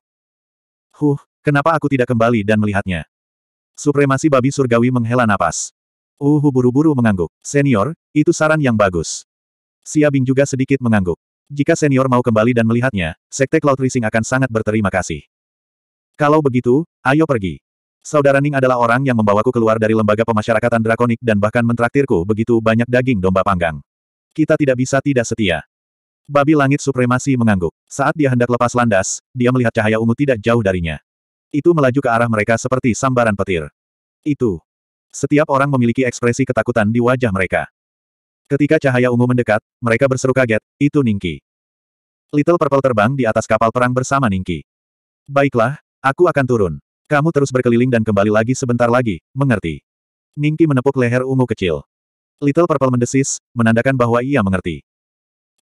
Huh, kenapa aku tidak kembali dan melihatnya? Supremasi babi surgawi menghela napas. Uh buru-buru mengangguk. Senior, itu saran yang bagus. Siabing Bing juga sedikit mengangguk. Jika senior mau kembali dan melihatnya, Sekte Cloud Rising akan sangat berterima kasih. Kalau begitu, ayo pergi. Saudara Ning adalah orang yang membawaku keluar dari lembaga pemasyarakatan drakonik dan bahkan mentraktirku begitu banyak daging domba panggang. Kita tidak bisa tidak setia. Babi langit supremasi mengangguk. Saat dia hendak lepas landas, dia melihat cahaya ungu tidak jauh darinya. Itu melaju ke arah mereka seperti sambaran petir. Itu. Setiap orang memiliki ekspresi ketakutan di wajah mereka. Ketika cahaya ungu mendekat, mereka berseru kaget, itu Ningki. Little Purple terbang di atas kapal perang bersama Ningki. Baiklah, aku akan turun. Kamu terus berkeliling dan kembali lagi sebentar lagi, mengerti. Ningki menepuk leher ungu kecil. Little Purple mendesis, menandakan bahwa ia mengerti.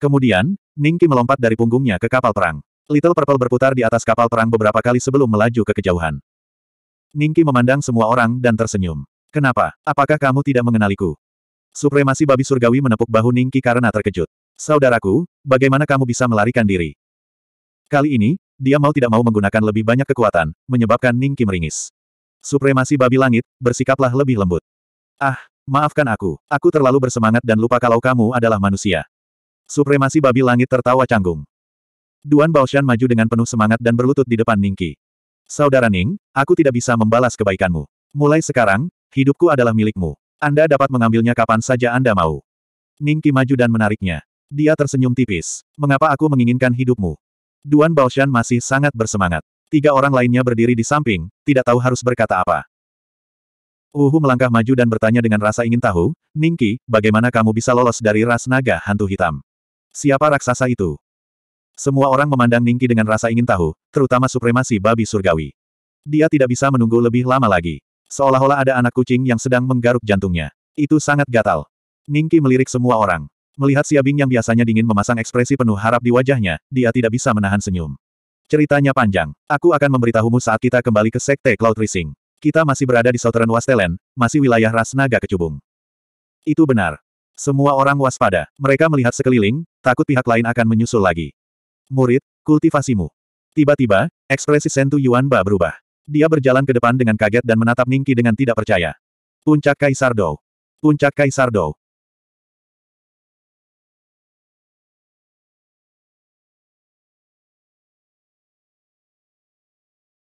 Kemudian, Ningki melompat dari punggungnya ke kapal perang. Little Purple berputar di atas kapal perang beberapa kali sebelum melaju ke kejauhan. Ningki memandang semua orang dan tersenyum. Kenapa? Apakah kamu tidak mengenaliku? Supremasi babi surgawi menepuk bahu Ningki karena terkejut. Saudaraku, bagaimana kamu bisa melarikan diri? Kali ini, dia mau tidak mau menggunakan lebih banyak kekuatan, menyebabkan Ningki meringis. Supremasi babi langit, bersikaplah lebih lembut. Ah, maafkan aku, aku terlalu bersemangat dan lupa kalau kamu adalah manusia. Supremasi babi langit tertawa canggung. Duan Baoshan maju dengan penuh semangat dan berlutut di depan Ningki. Saudara Ning, aku tidak bisa membalas kebaikanmu. Mulai sekarang, hidupku adalah milikmu. Anda dapat mengambilnya kapan saja Anda mau. Ningki maju dan menariknya. Dia tersenyum tipis. Mengapa aku menginginkan hidupmu? Duan Baoshan masih sangat bersemangat. Tiga orang lainnya berdiri di samping, tidak tahu harus berkata apa. Uhu melangkah maju dan bertanya dengan rasa ingin tahu, Ningki, bagaimana kamu bisa lolos dari ras naga hantu hitam? Siapa raksasa itu? Semua orang memandang Ningki dengan rasa ingin tahu, terutama supremasi babi surgawi. Dia tidak bisa menunggu lebih lama lagi. Seolah-olah ada anak kucing yang sedang menggaruk jantungnya. Itu sangat gatal. Ningki melirik semua orang. Melihat Siabing yang biasanya dingin memasang ekspresi penuh harap di wajahnya, dia tidak bisa menahan senyum. Ceritanya panjang. Aku akan memberitahumu saat kita kembali ke Sekte Cloud Rising. Kita masih berada di Southern Wasteland, masih wilayah ras naga kecubung. Itu benar. Semua orang waspada. Mereka melihat sekeliling, takut pihak lain akan menyusul lagi. Murid, kultivasimu. Tiba-tiba, ekspresi Sentu Yuanba berubah. Dia berjalan ke depan dengan kaget dan menatap Ningki dengan tidak percaya. Puncak Kaisar Dou. Puncak Kaisar Dou.